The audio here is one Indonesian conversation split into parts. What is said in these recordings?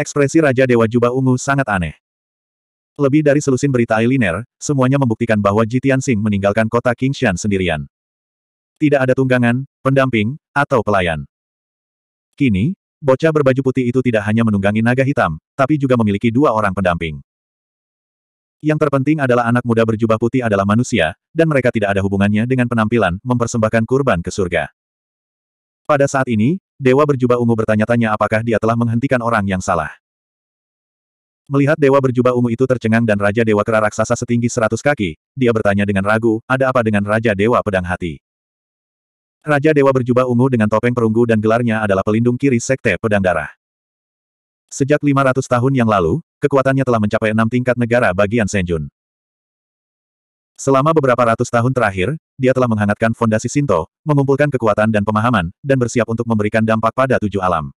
Ekspresi Raja Dewa Jubah Ungu sangat aneh. Lebih dari selusin berita Ailiner, semuanya membuktikan bahwa Jitian Sing meninggalkan kota Kingshan sendirian. Tidak ada tunggangan, pendamping, atau pelayan. Kini, bocah berbaju putih itu tidak hanya menunggangi naga hitam, tapi juga memiliki dua orang pendamping. Yang terpenting adalah anak muda berjubah putih adalah manusia, dan mereka tidak ada hubungannya dengan penampilan mempersembahkan kurban ke surga. Pada saat ini, Dewa berjubah ungu bertanya-tanya apakah dia telah menghentikan orang yang salah. Melihat dewa berjubah ungu itu tercengang dan Raja Dewa Kera Raksasa setinggi seratus kaki, dia bertanya dengan ragu, ada apa dengan Raja Dewa Pedang Hati? Raja Dewa berjubah ungu dengan topeng perunggu dan gelarnya adalah pelindung kiri Sekte Pedang Darah. Sejak 500 tahun yang lalu, kekuatannya telah mencapai enam tingkat negara bagian Senjun. Selama beberapa ratus tahun terakhir, dia telah menghangatkan fondasi Sinto, mengumpulkan kekuatan dan pemahaman, dan bersiap untuk memberikan dampak pada tujuh alam.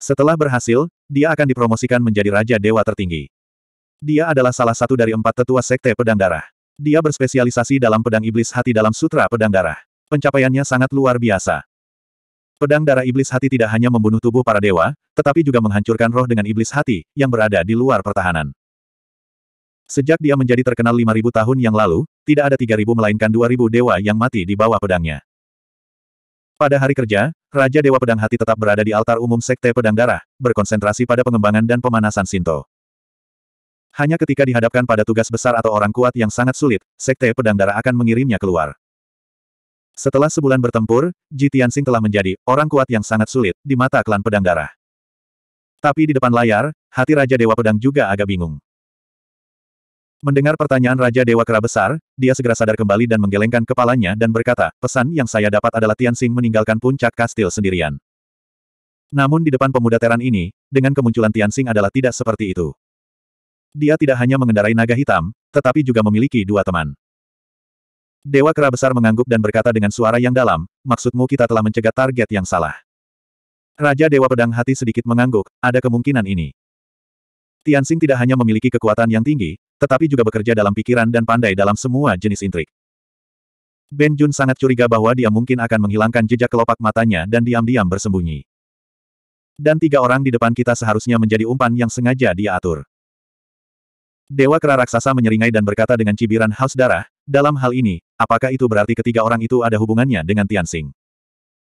Setelah berhasil, dia akan dipromosikan menjadi Raja Dewa Tertinggi. Dia adalah salah satu dari empat tetua Sekte Pedang Darah. Dia berspesialisasi dalam pedang iblis hati dalam Sutra Pedang Darah. Pencapaiannya sangat luar biasa. Pedang darah iblis hati tidak hanya membunuh tubuh para dewa, tetapi juga menghancurkan roh dengan iblis hati, yang berada di luar pertahanan. Sejak dia menjadi terkenal 5.000 tahun yang lalu, tidak ada 3.000 melainkan 2.000 dewa yang mati di bawah pedangnya. Pada hari kerja, Raja Dewa Pedang Hati tetap berada di altar umum Sekte Pedang Darah, berkonsentrasi pada pengembangan dan pemanasan Sinto. Hanya ketika dihadapkan pada tugas besar atau orang kuat yang sangat sulit, Sekte Pedang Darah akan mengirimnya keluar. Setelah sebulan bertempur, Ji Tianxing telah menjadi orang kuat yang sangat sulit di mata klan Pedang Darah. Tapi di depan layar, hati Raja Dewa Pedang juga agak bingung. Mendengar pertanyaan Raja Dewa Kera Besar, dia segera sadar kembali dan menggelengkan kepalanya dan berkata, pesan yang saya dapat adalah Tianxing meninggalkan puncak kastil sendirian. Namun di depan pemuda Teran ini, dengan kemunculan Tianxing adalah tidak seperti itu. Dia tidak hanya mengendarai naga hitam, tetapi juga memiliki dua teman. Dewa Kera Besar mengangguk dan berkata dengan suara yang dalam, maksudmu kita telah mencegat target yang salah. Raja Dewa Pedang Hati sedikit mengangguk, ada kemungkinan ini. Tianxing tidak hanya memiliki kekuatan yang tinggi, tetapi juga bekerja dalam pikiran dan pandai dalam semua jenis intrik. Ben Jun sangat curiga bahwa dia mungkin akan menghilangkan jejak kelopak matanya dan diam-diam bersembunyi. Dan tiga orang di depan kita seharusnya menjadi umpan yang sengaja dia atur. Dewa Kera Raksasa menyeringai dan berkata dengan cibiran haus darah, dalam hal ini, apakah itu berarti ketiga orang itu ada hubungannya dengan Tianxing?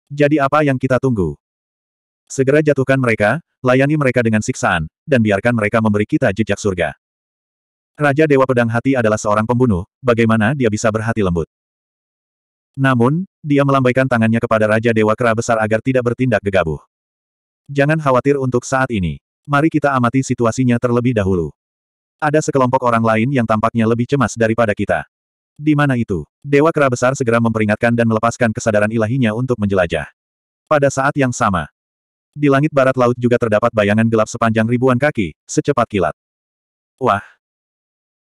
Jadi apa yang kita tunggu? Segera jatuhkan mereka, layani mereka dengan siksaan, dan biarkan mereka memberi kita jejak surga. Raja Dewa Pedang Hati adalah seorang pembunuh, bagaimana dia bisa berhati lembut? Namun, dia melambaikan tangannya kepada Raja Dewa Kera Besar agar tidak bertindak gegabah. Jangan khawatir untuk saat ini. Mari kita amati situasinya terlebih dahulu. Ada sekelompok orang lain yang tampaknya lebih cemas daripada kita. Di mana itu? Dewa Kera Besar segera memperingatkan dan melepaskan kesadaran ilahinya untuk menjelajah. Pada saat yang sama, di langit barat laut juga terdapat bayangan gelap sepanjang ribuan kaki, secepat kilat. Wah,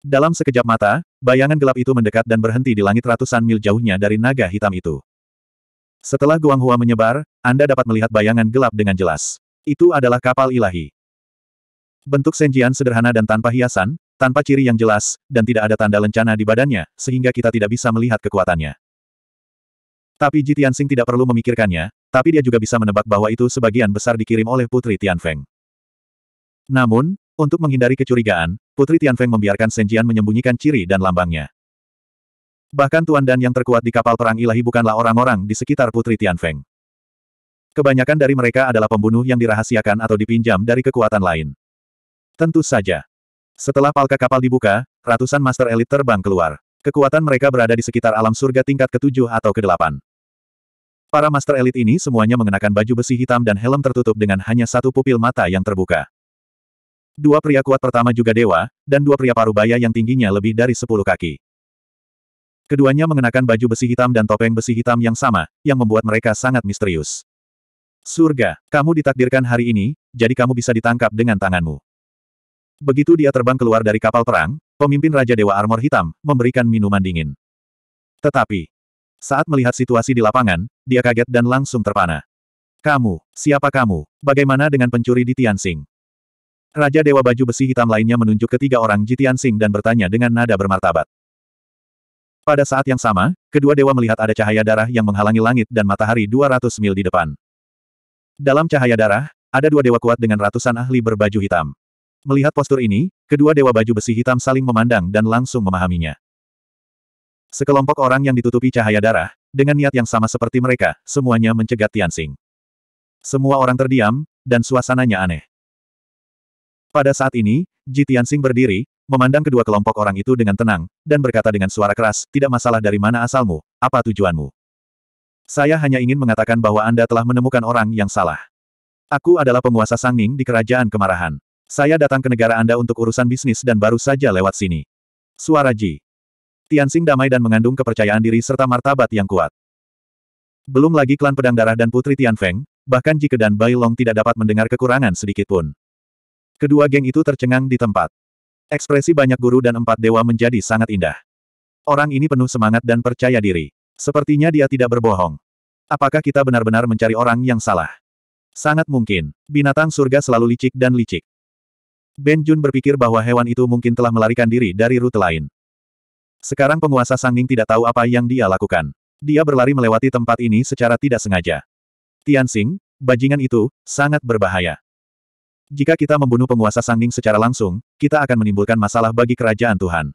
dalam sekejap mata, bayangan gelap itu mendekat dan berhenti di langit ratusan mil jauhnya dari naga hitam itu. Setelah Guang Hua menyebar, Anda dapat melihat bayangan gelap dengan jelas. Itu adalah kapal ilahi. Bentuk Senjian sederhana dan tanpa hiasan, tanpa ciri yang jelas, dan tidak ada tanda lencana di badannya, sehingga kita tidak bisa melihat kekuatannya. Tapi Ji Tianxing tidak perlu memikirkannya, tapi dia juga bisa menebak bahwa itu sebagian besar dikirim oleh Putri Tianfeng. Namun, untuk menghindari kecurigaan, Putri Tianfeng membiarkan Senjian menyembunyikan ciri dan lambangnya. Bahkan Tuan Dan yang terkuat di kapal perang ilahi bukanlah orang-orang di sekitar Putri Tianfeng. Kebanyakan dari mereka adalah pembunuh yang dirahasiakan atau dipinjam dari kekuatan lain. Tentu saja. Setelah palka kapal dibuka, ratusan master elit terbang keluar. Kekuatan mereka berada di sekitar alam surga tingkat ke-7 atau ke-8. Para master elit ini semuanya mengenakan baju besi hitam dan helm tertutup dengan hanya satu pupil mata yang terbuka. Dua pria kuat pertama juga dewa, dan dua pria parubaya yang tingginya lebih dari sepuluh kaki. Keduanya mengenakan baju besi hitam dan topeng besi hitam yang sama, yang membuat mereka sangat misterius. Surga, kamu ditakdirkan hari ini, jadi kamu bisa ditangkap dengan tanganmu. Begitu dia terbang keluar dari kapal perang, pemimpin Raja Dewa Armor Hitam, memberikan minuman dingin. Tetapi, saat melihat situasi di lapangan, dia kaget dan langsung terpana. Kamu, siapa kamu? Bagaimana dengan pencuri di Tianxing? Raja Dewa Baju Besi Hitam lainnya menunjuk ke tiga orang Jitian Sing dan bertanya dengan nada bermartabat. Pada saat yang sama, kedua dewa melihat ada cahaya darah yang menghalangi langit dan matahari 200 mil di depan. Dalam cahaya darah, ada dua dewa kuat dengan ratusan ahli berbaju hitam. Melihat postur ini, kedua dewa baju besi hitam saling memandang dan langsung memahaminya. Sekelompok orang yang ditutupi cahaya darah, dengan niat yang sama seperti mereka, semuanya mencegat Tianxing. Semua orang terdiam, dan suasananya aneh. Pada saat ini, Ji Tianxing berdiri, memandang kedua kelompok orang itu dengan tenang, dan berkata dengan suara keras, tidak masalah dari mana asalmu, apa tujuanmu. Saya hanya ingin mengatakan bahwa Anda telah menemukan orang yang salah. Aku adalah penguasa Sangning di Kerajaan Kemarahan. Saya datang ke negara Anda untuk urusan bisnis dan baru saja lewat sini. Suara Ji. Tianxing damai dan mengandung kepercayaan diri serta martabat yang kuat. Belum lagi klan pedang darah dan putri Tianfeng, bahkan Ji Kedan Bai Long tidak dapat mendengar kekurangan sedikitpun. Kedua geng itu tercengang di tempat. Ekspresi banyak guru dan empat dewa menjadi sangat indah. Orang ini penuh semangat dan percaya diri. Sepertinya dia tidak berbohong. Apakah kita benar-benar mencari orang yang salah? Sangat mungkin. Binatang surga selalu licik dan licik. Ben Jun berpikir bahwa hewan itu mungkin telah melarikan diri dari rute lain. Sekarang penguasa Sangning tidak tahu apa yang dia lakukan. Dia berlari melewati tempat ini secara tidak sengaja. Tianxing, bajingan itu, sangat berbahaya. Jika kita membunuh penguasa Sangning secara langsung, kita akan menimbulkan masalah bagi kerajaan Tuhan.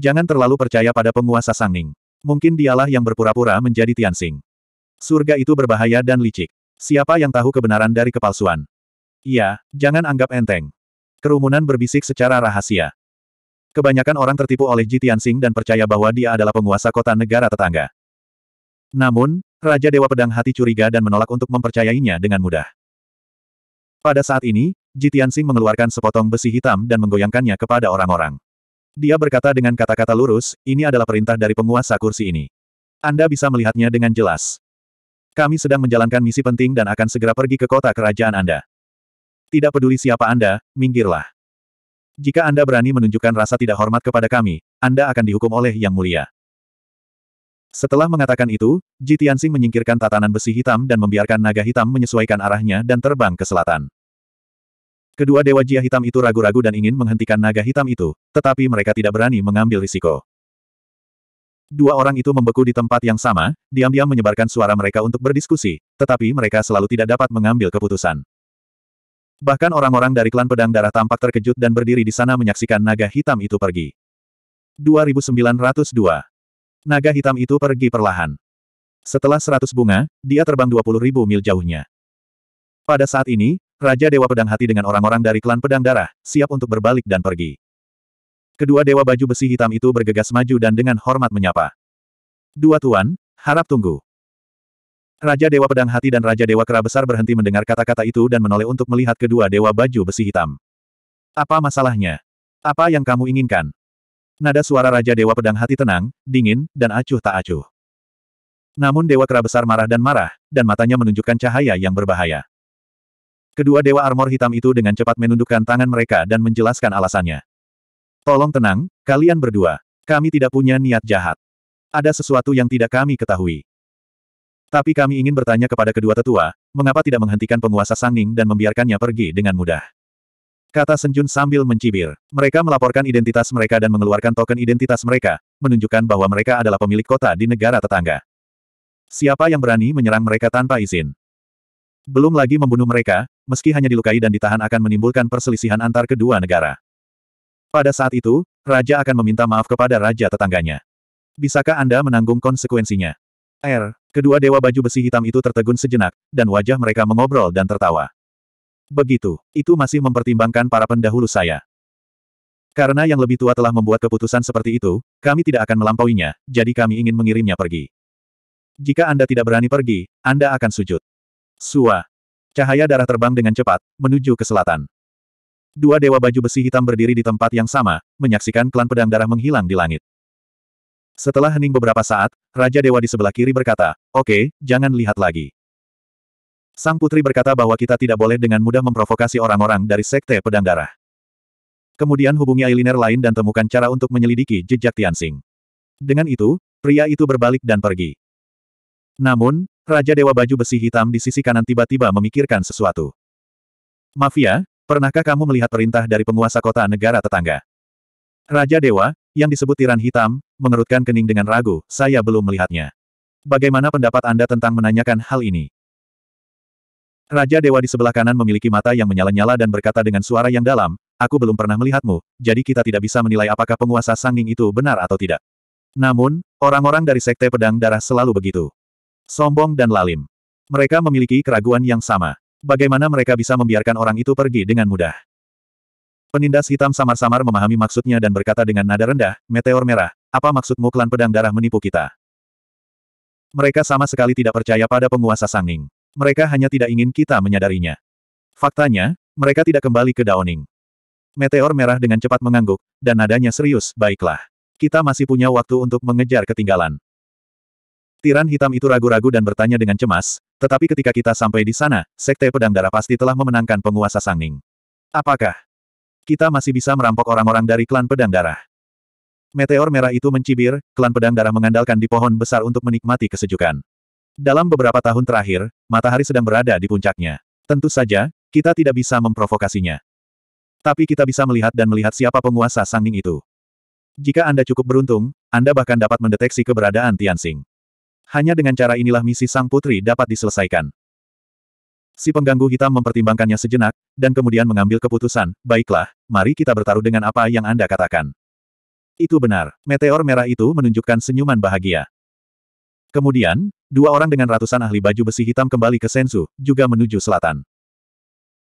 Jangan terlalu percaya pada penguasa Sangning. Mungkin dialah yang berpura-pura menjadi Tianxing. Surga itu berbahaya dan licik. Siapa yang tahu kebenaran dari kepalsuan? Iya, jangan anggap enteng. Kerumunan berbisik secara rahasia. Kebanyakan orang tertipu oleh Ji Tianxing dan percaya bahwa dia adalah penguasa kota negara tetangga. Namun, Raja Dewa Pedang Hati curiga dan menolak untuk mempercayainya dengan mudah. Pada saat ini, Jitian Tianxing mengeluarkan sepotong besi hitam dan menggoyangkannya kepada orang-orang. Dia berkata dengan kata-kata lurus, ini adalah perintah dari penguasa kursi ini. Anda bisa melihatnya dengan jelas. Kami sedang menjalankan misi penting dan akan segera pergi ke kota kerajaan Anda. Tidak peduli siapa Anda, minggirlah. Jika Anda berani menunjukkan rasa tidak hormat kepada kami, Anda akan dihukum oleh Yang Mulia. Setelah mengatakan itu, Jitian Tianxing menyingkirkan tatanan besi hitam dan membiarkan naga hitam menyesuaikan arahnya dan terbang ke selatan. Kedua Dewa Jia Hitam itu ragu-ragu dan ingin menghentikan naga hitam itu, tetapi mereka tidak berani mengambil risiko. Dua orang itu membeku di tempat yang sama, diam-diam menyebarkan suara mereka untuk berdiskusi, tetapi mereka selalu tidak dapat mengambil keputusan. Bahkan orang-orang dari klan pedang darah tampak terkejut dan berdiri di sana menyaksikan naga hitam itu pergi. 2902 Naga hitam itu pergi perlahan. Setelah 100 bunga, dia terbang 20.000 mil jauhnya. Pada saat ini, Raja Dewa Pedang Hati dengan orang-orang dari klan Pedang Darah, siap untuk berbalik dan pergi. Kedua Dewa Baju Besi Hitam itu bergegas maju dan dengan hormat menyapa. Dua Tuan, harap tunggu. Raja Dewa Pedang Hati dan Raja Dewa Kera Besar berhenti mendengar kata-kata itu dan menoleh untuk melihat kedua Dewa Baju Besi Hitam. Apa masalahnya? Apa yang kamu inginkan? Nada suara Raja Dewa Pedang Hati tenang, dingin, dan acuh tak acuh. Namun Dewa Kera Besar marah dan marah, dan matanya menunjukkan cahaya yang berbahaya. Kedua dewa armor hitam itu dengan cepat menundukkan tangan mereka dan menjelaskan alasannya. Tolong tenang, kalian berdua. Kami tidak punya niat jahat. Ada sesuatu yang tidak kami ketahui. Tapi kami ingin bertanya kepada kedua tetua, mengapa tidak menghentikan penguasa Sangning dan membiarkannya pergi dengan mudah? Kata Senjun sambil mencibir. Mereka melaporkan identitas mereka dan mengeluarkan token identitas mereka, menunjukkan bahwa mereka adalah pemilik kota di negara tetangga. Siapa yang berani menyerang mereka tanpa izin? Belum lagi membunuh mereka, meski hanya dilukai dan ditahan akan menimbulkan perselisihan antar kedua negara. Pada saat itu, Raja akan meminta maaf kepada Raja tetangganya. Bisakah Anda menanggung konsekuensinya? R. Er, kedua dewa baju besi hitam itu tertegun sejenak, dan wajah mereka mengobrol dan tertawa. Begitu, itu masih mempertimbangkan para pendahulu saya. Karena yang lebih tua telah membuat keputusan seperti itu, kami tidak akan melampauinya, jadi kami ingin mengirimnya pergi. Jika Anda tidak berani pergi, Anda akan sujud. Sua, Cahaya darah terbang dengan cepat, menuju ke selatan. Dua dewa baju besi hitam berdiri di tempat yang sama, menyaksikan klan pedang darah menghilang di langit. Setelah hening beberapa saat, Raja Dewa di sebelah kiri berkata, oke, okay, jangan lihat lagi. Sang putri berkata bahwa kita tidak boleh dengan mudah memprovokasi orang-orang dari sekte pedang darah. Kemudian hubungi eyeliner lain dan temukan cara untuk menyelidiki jejak Tianxing. Dengan itu, pria itu berbalik dan pergi. Namun, Raja Dewa Baju Besi Hitam di sisi kanan tiba-tiba memikirkan sesuatu. Mafia, pernahkah kamu melihat perintah dari penguasa kota negara tetangga? Raja Dewa, yang disebut Tiran Hitam, mengerutkan kening dengan ragu, saya belum melihatnya. Bagaimana pendapat Anda tentang menanyakan hal ini? Raja Dewa di sebelah kanan memiliki mata yang menyala-nyala dan berkata dengan suara yang dalam, aku belum pernah melihatmu, jadi kita tidak bisa menilai apakah penguasa Sanging itu benar atau tidak. Namun, orang-orang dari Sekte Pedang Darah selalu begitu. Sombong dan lalim. Mereka memiliki keraguan yang sama. Bagaimana mereka bisa membiarkan orang itu pergi dengan mudah? Penindas hitam samar-samar memahami maksudnya dan berkata dengan nada rendah, Meteor Merah, apa maksudmu klan pedang darah menipu kita? Mereka sama sekali tidak percaya pada penguasa Sangning. Mereka hanya tidak ingin kita menyadarinya. Faktanya, mereka tidak kembali ke Daoning. Meteor Merah dengan cepat mengangguk, dan nadanya serius, baiklah. Kita masih punya waktu untuk mengejar ketinggalan. Tiran hitam itu ragu-ragu dan bertanya dengan cemas, tetapi ketika kita sampai di sana, Sekte Pedang Darah pasti telah memenangkan penguasa Sangning. Apakah kita masih bisa merampok orang-orang dari klan Pedang Darah? Meteor merah itu mencibir, klan Pedang Darah mengandalkan di pohon besar untuk menikmati kesejukan. Dalam beberapa tahun terakhir, matahari sedang berada di puncaknya. Tentu saja, kita tidak bisa memprovokasinya. Tapi kita bisa melihat dan melihat siapa penguasa Sangning itu. Jika Anda cukup beruntung, Anda bahkan dapat mendeteksi keberadaan Tianxing. Hanya dengan cara inilah misi sang putri dapat diselesaikan. Si pengganggu hitam mempertimbangkannya sejenak, dan kemudian mengambil keputusan, baiklah, mari kita bertaruh dengan apa yang Anda katakan. Itu benar, meteor merah itu menunjukkan senyuman bahagia. Kemudian, dua orang dengan ratusan ahli baju besi hitam kembali ke Sensu, juga menuju selatan.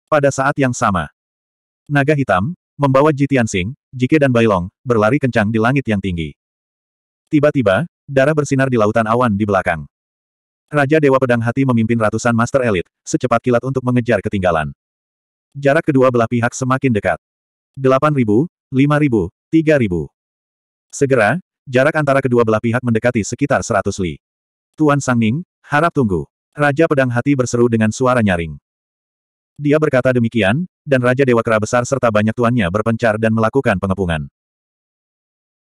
Pada saat yang sama, naga hitam, membawa Jitian Sing, Jike dan Bailong, berlari kencang di langit yang tinggi. Tiba-tiba, Darah bersinar di lautan awan di belakang. Raja Dewa Pedang Hati memimpin ratusan master elit, secepat kilat untuk mengejar ketinggalan. Jarak kedua belah pihak semakin dekat. 8.000, 5.000, 3.000. Segera, jarak antara kedua belah pihak mendekati sekitar 100 li. Tuan Sangning, harap tunggu. Raja Pedang Hati berseru dengan suara nyaring. Dia berkata demikian, dan Raja Dewa Kera Besar serta banyak tuannya berpencar dan melakukan pengepungan.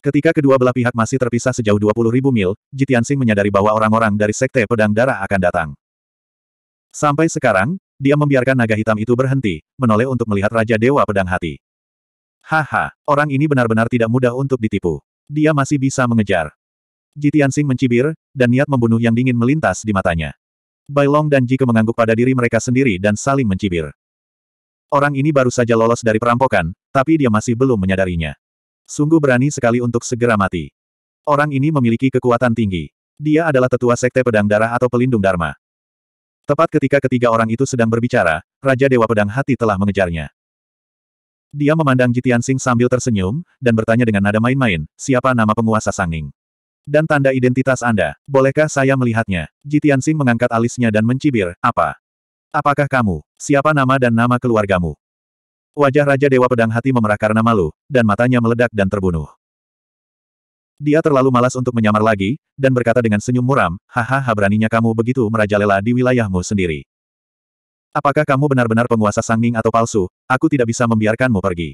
Ketika kedua belah pihak masih terpisah sejauh ribu mil, Jitiansing menyadari bahwa orang-orang dari Sekte Pedang Darah akan datang. Sampai sekarang, dia membiarkan naga hitam itu berhenti, menoleh untuk melihat Raja Dewa Pedang Hati. Haha, orang ini benar-benar tidak mudah untuk ditipu. Dia masih bisa mengejar. Jitiansing mencibir, dan niat membunuh yang dingin melintas di matanya. Bailong dan Jike mengangguk pada diri mereka sendiri dan saling mencibir. Orang ini baru saja lolos dari perampokan, tapi dia masih belum menyadarinya. Sungguh berani sekali untuk segera mati. Orang ini memiliki kekuatan tinggi. Dia adalah tetua sekte pedang darah atau pelindung Dharma. Tepat ketika ketiga orang itu sedang berbicara, Raja Dewa Pedang Hati telah mengejarnya. Dia memandang Jitian Sing sambil tersenyum, dan bertanya dengan nada main-main, siapa nama penguasa Sangning? Dan tanda identitas Anda, bolehkah saya melihatnya? Jitian Sing mengangkat alisnya dan mencibir, apa? Apakah kamu? Siapa nama dan nama keluargamu? Wajah Raja Dewa Pedang Hati memerah karena malu, dan matanya meledak dan terbunuh. Dia terlalu malas untuk menyamar lagi, dan berkata dengan senyum muram, Hahaha beraninya kamu begitu merajalela di wilayahmu sendiri. Apakah kamu benar-benar penguasa Sangning atau palsu? Aku tidak bisa membiarkanmu pergi.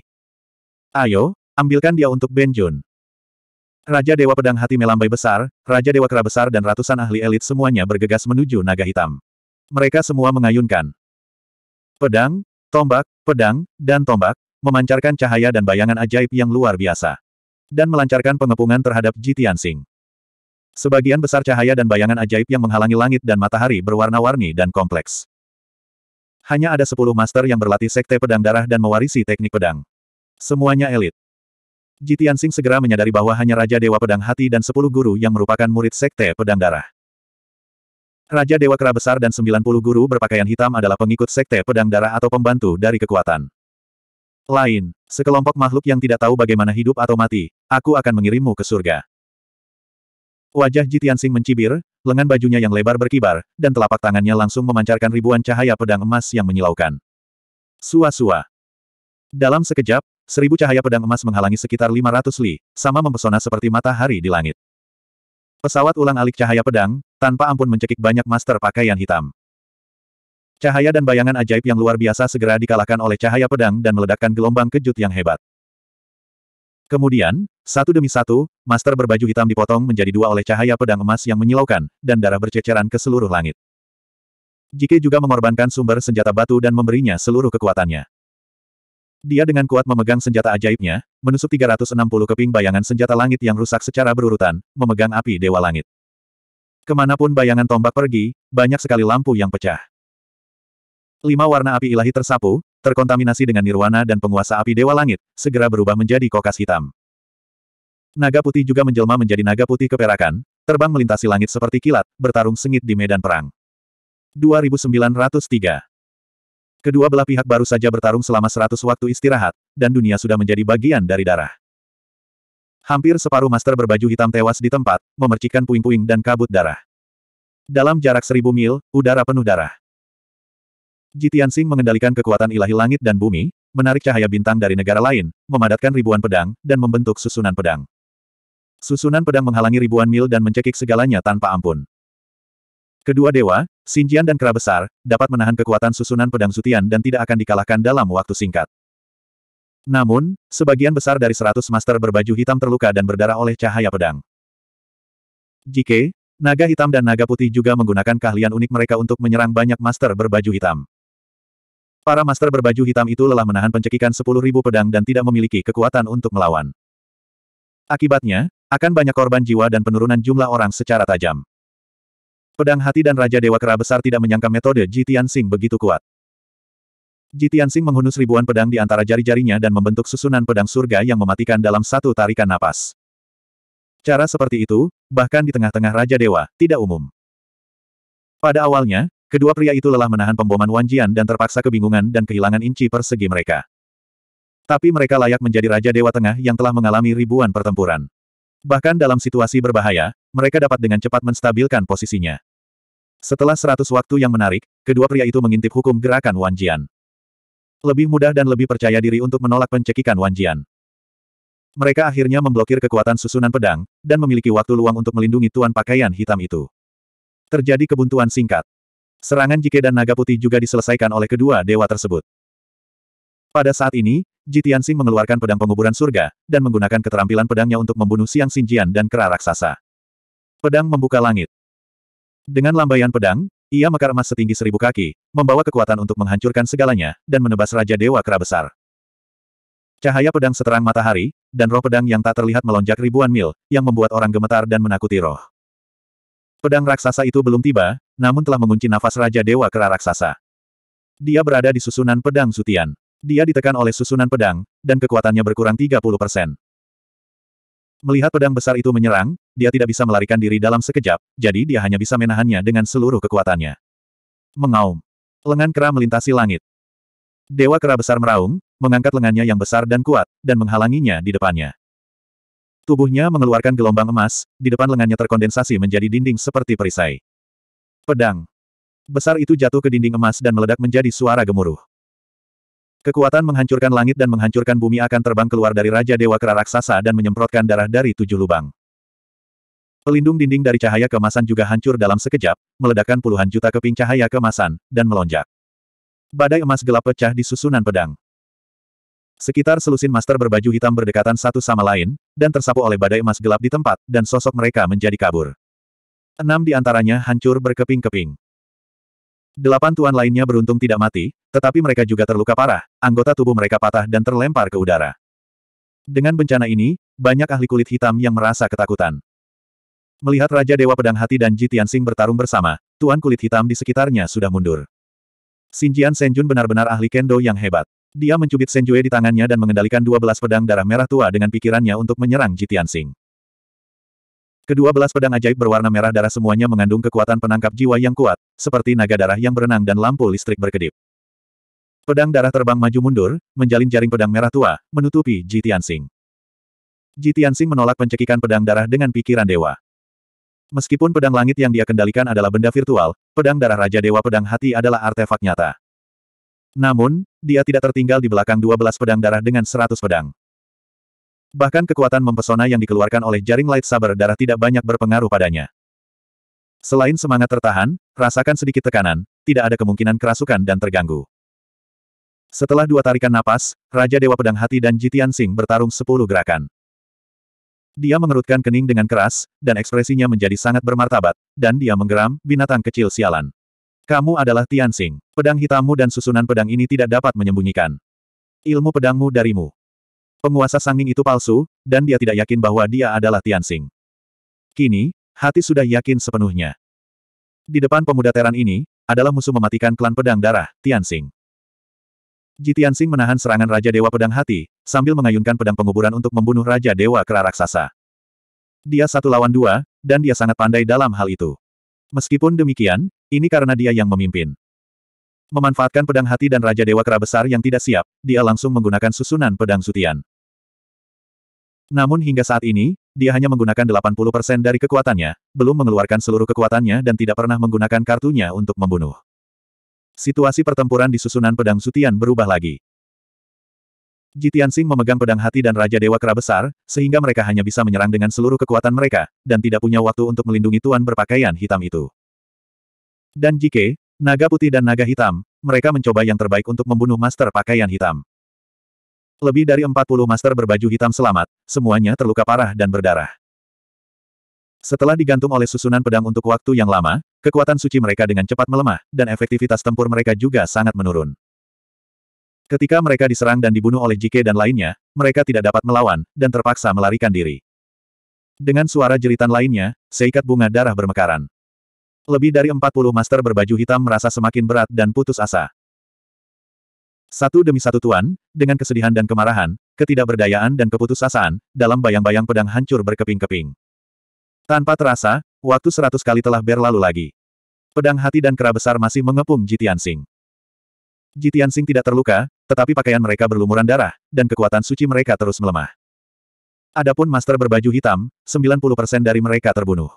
Ayo, ambilkan dia untuk Benjun. Raja Dewa Pedang Hati melambai besar, Raja Dewa Kera Besar dan ratusan ahli elit semuanya bergegas menuju naga hitam. Mereka semua mengayunkan. Pedang, Tombak, pedang, dan tombak, memancarkan cahaya dan bayangan ajaib yang luar biasa. Dan melancarkan pengepungan terhadap Ji Tianxing. Sebagian besar cahaya dan bayangan ajaib yang menghalangi langit dan matahari berwarna-warni dan kompleks. Hanya ada sepuluh master yang berlatih sekte pedang darah dan mewarisi teknik pedang. Semuanya elit. Jitian Sing segera menyadari bahwa hanya Raja Dewa Pedang Hati dan sepuluh guru yang merupakan murid sekte pedang darah. Raja Dewa Kera Besar dan 90 guru berpakaian hitam adalah pengikut sekte pedang darah atau pembantu dari kekuatan. Lain, sekelompok makhluk yang tidak tahu bagaimana hidup atau mati, aku akan mengirimmu ke surga. Wajah Jitian Sing mencibir, lengan bajunya yang lebar berkibar, dan telapak tangannya langsung memancarkan ribuan cahaya pedang emas yang menyilaukan. Sua-sua. Dalam sekejap, seribu cahaya pedang emas menghalangi sekitar 500 li, sama mempesona seperti matahari di langit. Pesawat ulang alik cahaya pedang, tanpa ampun mencekik banyak master pakaian hitam. Cahaya dan bayangan ajaib yang luar biasa segera dikalahkan oleh cahaya pedang dan meledakkan gelombang kejut yang hebat. Kemudian, satu demi satu, master berbaju hitam dipotong menjadi dua oleh cahaya pedang emas yang menyilaukan, dan darah berceceran ke seluruh langit. Jike juga mengorbankan sumber senjata batu dan memberinya seluruh kekuatannya. Dia dengan kuat memegang senjata ajaibnya, menusuk 360 keping bayangan senjata langit yang rusak secara berurutan, memegang api Dewa Langit. Kemanapun bayangan tombak pergi, banyak sekali lampu yang pecah. Lima warna api ilahi tersapu, terkontaminasi dengan nirwana dan penguasa api dewa langit, segera berubah menjadi kokas hitam. Naga putih juga menjelma menjadi naga putih keperakan, terbang melintasi langit seperti kilat, bertarung sengit di medan perang. 2903 Kedua belah pihak baru saja bertarung selama seratus waktu istirahat, dan dunia sudah menjadi bagian dari darah. Hampir separuh master berbaju hitam tewas di tempat, memercikan puing-puing dan kabut darah. Dalam jarak seribu mil, udara penuh darah. Jitian Sing mengendalikan kekuatan ilahi langit dan bumi, menarik cahaya bintang dari negara lain, memadatkan ribuan pedang, dan membentuk susunan pedang. Susunan pedang menghalangi ribuan mil dan mencekik segalanya tanpa ampun. Kedua dewa, Xinjian dan Kera Besar, dapat menahan kekuatan susunan pedang Zutian dan tidak akan dikalahkan dalam waktu singkat. Namun, sebagian besar dari seratus master berbaju hitam terluka dan berdarah oleh cahaya pedang. Jike, naga hitam dan naga putih juga menggunakan keahlian unik mereka untuk menyerang banyak master berbaju hitam. Para master berbaju hitam itu lelah menahan pencekikan sepuluh ribu pedang dan tidak memiliki kekuatan untuk melawan. Akibatnya, akan banyak korban jiwa dan penurunan jumlah orang secara tajam. Pedang hati dan Raja Dewa Kera Besar tidak menyangka metode Jitian Sing begitu kuat. Jitian Jitiansing menghunus ribuan pedang di antara jari-jarinya dan membentuk susunan pedang surga yang mematikan dalam satu tarikan napas. Cara seperti itu, bahkan di tengah-tengah Raja Dewa, tidak umum. Pada awalnya, kedua pria itu lelah menahan pemboman Wanjian dan terpaksa kebingungan dan kehilangan inci persegi mereka. Tapi mereka layak menjadi Raja Dewa Tengah yang telah mengalami ribuan pertempuran. Bahkan dalam situasi berbahaya, mereka dapat dengan cepat menstabilkan posisinya. Setelah seratus waktu yang menarik, kedua pria itu mengintip hukum gerakan Wanjian. Lebih mudah dan lebih percaya diri untuk menolak pencekikan Wanjian. Mereka akhirnya memblokir kekuatan susunan pedang, dan memiliki waktu luang untuk melindungi tuan pakaian hitam itu. Terjadi kebuntuan singkat. Serangan Jike dan Naga Putih juga diselesaikan oleh kedua dewa tersebut. Pada saat ini, Jitiansing mengeluarkan pedang penguburan surga, dan menggunakan keterampilan pedangnya untuk membunuh Siang Xinjian dan Kera Raksasa. Pedang membuka langit. Dengan lambaian pedang, ia mekar emas setinggi seribu kaki, membawa kekuatan untuk menghancurkan segalanya, dan menebas Raja Dewa Kera Besar. Cahaya pedang seterang matahari, dan roh pedang yang tak terlihat melonjak ribuan mil, yang membuat orang gemetar dan menakuti roh. Pedang raksasa itu belum tiba, namun telah mengunci nafas Raja Dewa Kera Raksasa. Dia berada di susunan pedang Sutian. Dia ditekan oleh susunan pedang, dan kekuatannya berkurang 30 persen. Melihat pedang besar itu menyerang, dia tidak bisa melarikan diri dalam sekejap, jadi dia hanya bisa menahannya dengan seluruh kekuatannya. Mengaum. Lengan kera melintasi langit. Dewa kera besar meraung, mengangkat lengannya yang besar dan kuat, dan menghalanginya di depannya. Tubuhnya mengeluarkan gelombang emas, di depan lengannya terkondensasi menjadi dinding seperti perisai. Pedang. Besar itu jatuh ke dinding emas dan meledak menjadi suara gemuruh. Kekuatan menghancurkan langit dan menghancurkan bumi akan terbang keluar dari Raja Dewa Kera Raksasa dan menyemprotkan darah dari tujuh lubang. Pelindung dinding dari cahaya kemasan juga hancur dalam sekejap, meledakkan puluhan juta keping cahaya kemasan, dan melonjak. Badai emas gelap pecah di susunan pedang. Sekitar selusin master berbaju hitam berdekatan satu sama lain, dan tersapu oleh badai emas gelap di tempat, dan sosok mereka menjadi kabur. Enam di antaranya hancur berkeping-keping. Delapan tuan lainnya beruntung tidak mati, tetapi mereka juga terluka parah, anggota tubuh mereka patah dan terlempar ke udara. Dengan bencana ini, banyak ahli kulit hitam yang merasa ketakutan. Melihat Raja Dewa Pedang Hati dan Ji Tianxing bertarung bersama, Tuan Kulit Hitam di sekitarnya sudah mundur. Xinjian Senjun benar-benar ahli kendo yang hebat. Dia mencubit Senjue di tangannya dan mengendalikan dua belas pedang darah merah tua dengan pikirannya untuk menyerang Ji Tianxing. Kedua belas pedang ajaib berwarna merah darah semuanya mengandung kekuatan penangkap jiwa yang kuat, seperti naga darah yang berenang dan lampu listrik berkedip. Pedang darah terbang maju mundur, menjalin jaring pedang merah tua, menutupi Ji Tianxing. Ji Tianxing menolak pencekikan pedang darah dengan pikiran dewa. Meskipun pedang langit yang dia kendalikan adalah benda virtual, pedang darah Raja Dewa Pedang Hati adalah artefak nyata. Namun, dia tidak tertinggal di belakang 12 pedang darah dengan 100 pedang. Bahkan kekuatan mempesona yang dikeluarkan oleh jaring light saber darah tidak banyak berpengaruh padanya. Selain semangat tertahan, rasakan sedikit tekanan, tidak ada kemungkinan kerasukan dan terganggu. Setelah dua tarikan napas, Raja Dewa Pedang Hati dan Jitian Sing bertarung 10 gerakan. Dia mengerutkan kening dengan keras, dan ekspresinya menjadi sangat bermartabat, dan dia menggeram, binatang kecil sialan. Kamu adalah Tianxing. Pedang hitammu dan susunan pedang ini tidak dapat menyembunyikan. Ilmu pedangmu darimu. Penguasa Sangning itu palsu, dan dia tidak yakin bahwa dia adalah Tianxing. Kini, hati sudah yakin sepenuhnya. Di depan pemuda Teran ini, adalah musuh mematikan klan pedang darah, Tianxing. Jitian Sing menahan serangan Raja Dewa Pedang Hati, sambil mengayunkan pedang penguburan untuk membunuh Raja Dewa Kera Raksasa. Dia satu lawan dua, dan dia sangat pandai dalam hal itu. Meskipun demikian, ini karena dia yang memimpin. Memanfaatkan pedang hati dan Raja Dewa Kera Besar yang tidak siap, dia langsung menggunakan susunan pedang sutian. Namun hingga saat ini, dia hanya menggunakan 80% dari kekuatannya, belum mengeluarkan seluruh kekuatannya dan tidak pernah menggunakan kartunya untuk membunuh situasi pertempuran di susunan pedang Sutian berubah lagi. Jitian Sing memegang pedang hati dan Raja Dewa Kera Besar, sehingga mereka hanya bisa menyerang dengan seluruh kekuatan mereka, dan tidak punya waktu untuk melindungi Tuan berpakaian hitam itu. Dan Jike, Naga Putih dan Naga Hitam, mereka mencoba yang terbaik untuk membunuh Master Pakaian Hitam. Lebih dari 40 master berbaju hitam selamat, semuanya terluka parah dan berdarah. Setelah digantung oleh susunan pedang untuk waktu yang lama, Kekuatan suci mereka dengan cepat melemah, dan efektivitas tempur mereka juga sangat menurun. Ketika mereka diserang dan dibunuh oleh Jike dan lainnya, mereka tidak dapat melawan, dan terpaksa melarikan diri. Dengan suara jeritan lainnya, seikat bunga darah bermekaran. Lebih dari 40 master berbaju hitam merasa semakin berat dan putus asa. Satu demi satu tuan, dengan kesedihan dan kemarahan, ketidakberdayaan dan keputusasaan, dalam bayang-bayang pedang hancur berkeping-keping. Tanpa terasa, waktu seratus kali telah berlalu lagi. Pedang hati dan kera besar masih mengepung Jitian Sing. Jitian Sing tidak terluka, tetapi pakaian mereka berlumuran darah, dan kekuatan suci mereka terus melemah. Adapun master berbaju hitam, 90% dari mereka terbunuh.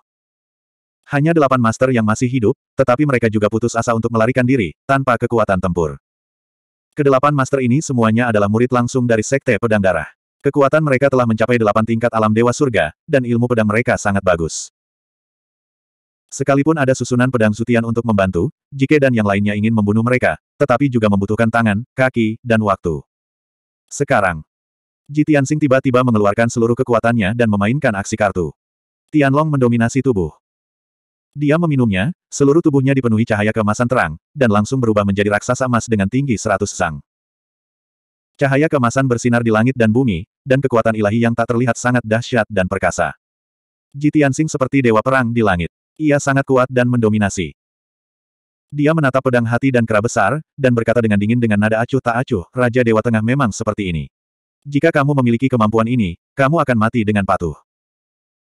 Hanya delapan master yang masih hidup, tetapi mereka juga putus asa untuk melarikan diri, tanpa kekuatan tempur. Kedelapan master ini semuanya adalah murid langsung dari Sekte Pedang Darah. Kekuatan mereka telah mencapai delapan tingkat alam dewa surga, dan ilmu pedang mereka sangat bagus. Sekalipun ada susunan pedang sutian untuk membantu, Jike dan yang lainnya ingin membunuh mereka, tetapi juga membutuhkan tangan, kaki, dan waktu. Sekarang, Ji Tianxing tiba-tiba mengeluarkan seluruh kekuatannya dan memainkan aksi kartu. Tianlong mendominasi tubuh. Dia meminumnya, seluruh tubuhnya dipenuhi cahaya kemasan terang, dan langsung berubah menjadi raksasa emas dengan tinggi seratus sang. Cahaya kemasan bersinar di langit dan bumi, dan kekuatan ilahi yang tak terlihat sangat dahsyat dan perkasa. Jitiansing seperti dewa perang di langit. Ia sangat kuat dan mendominasi. Dia menatap pedang hati dan kera besar, dan berkata dengan dingin dengan nada acuh tak acuh, Raja Dewa Tengah memang seperti ini. Jika kamu memiliki kemampuan ini, kamu akan mati dengan patuh.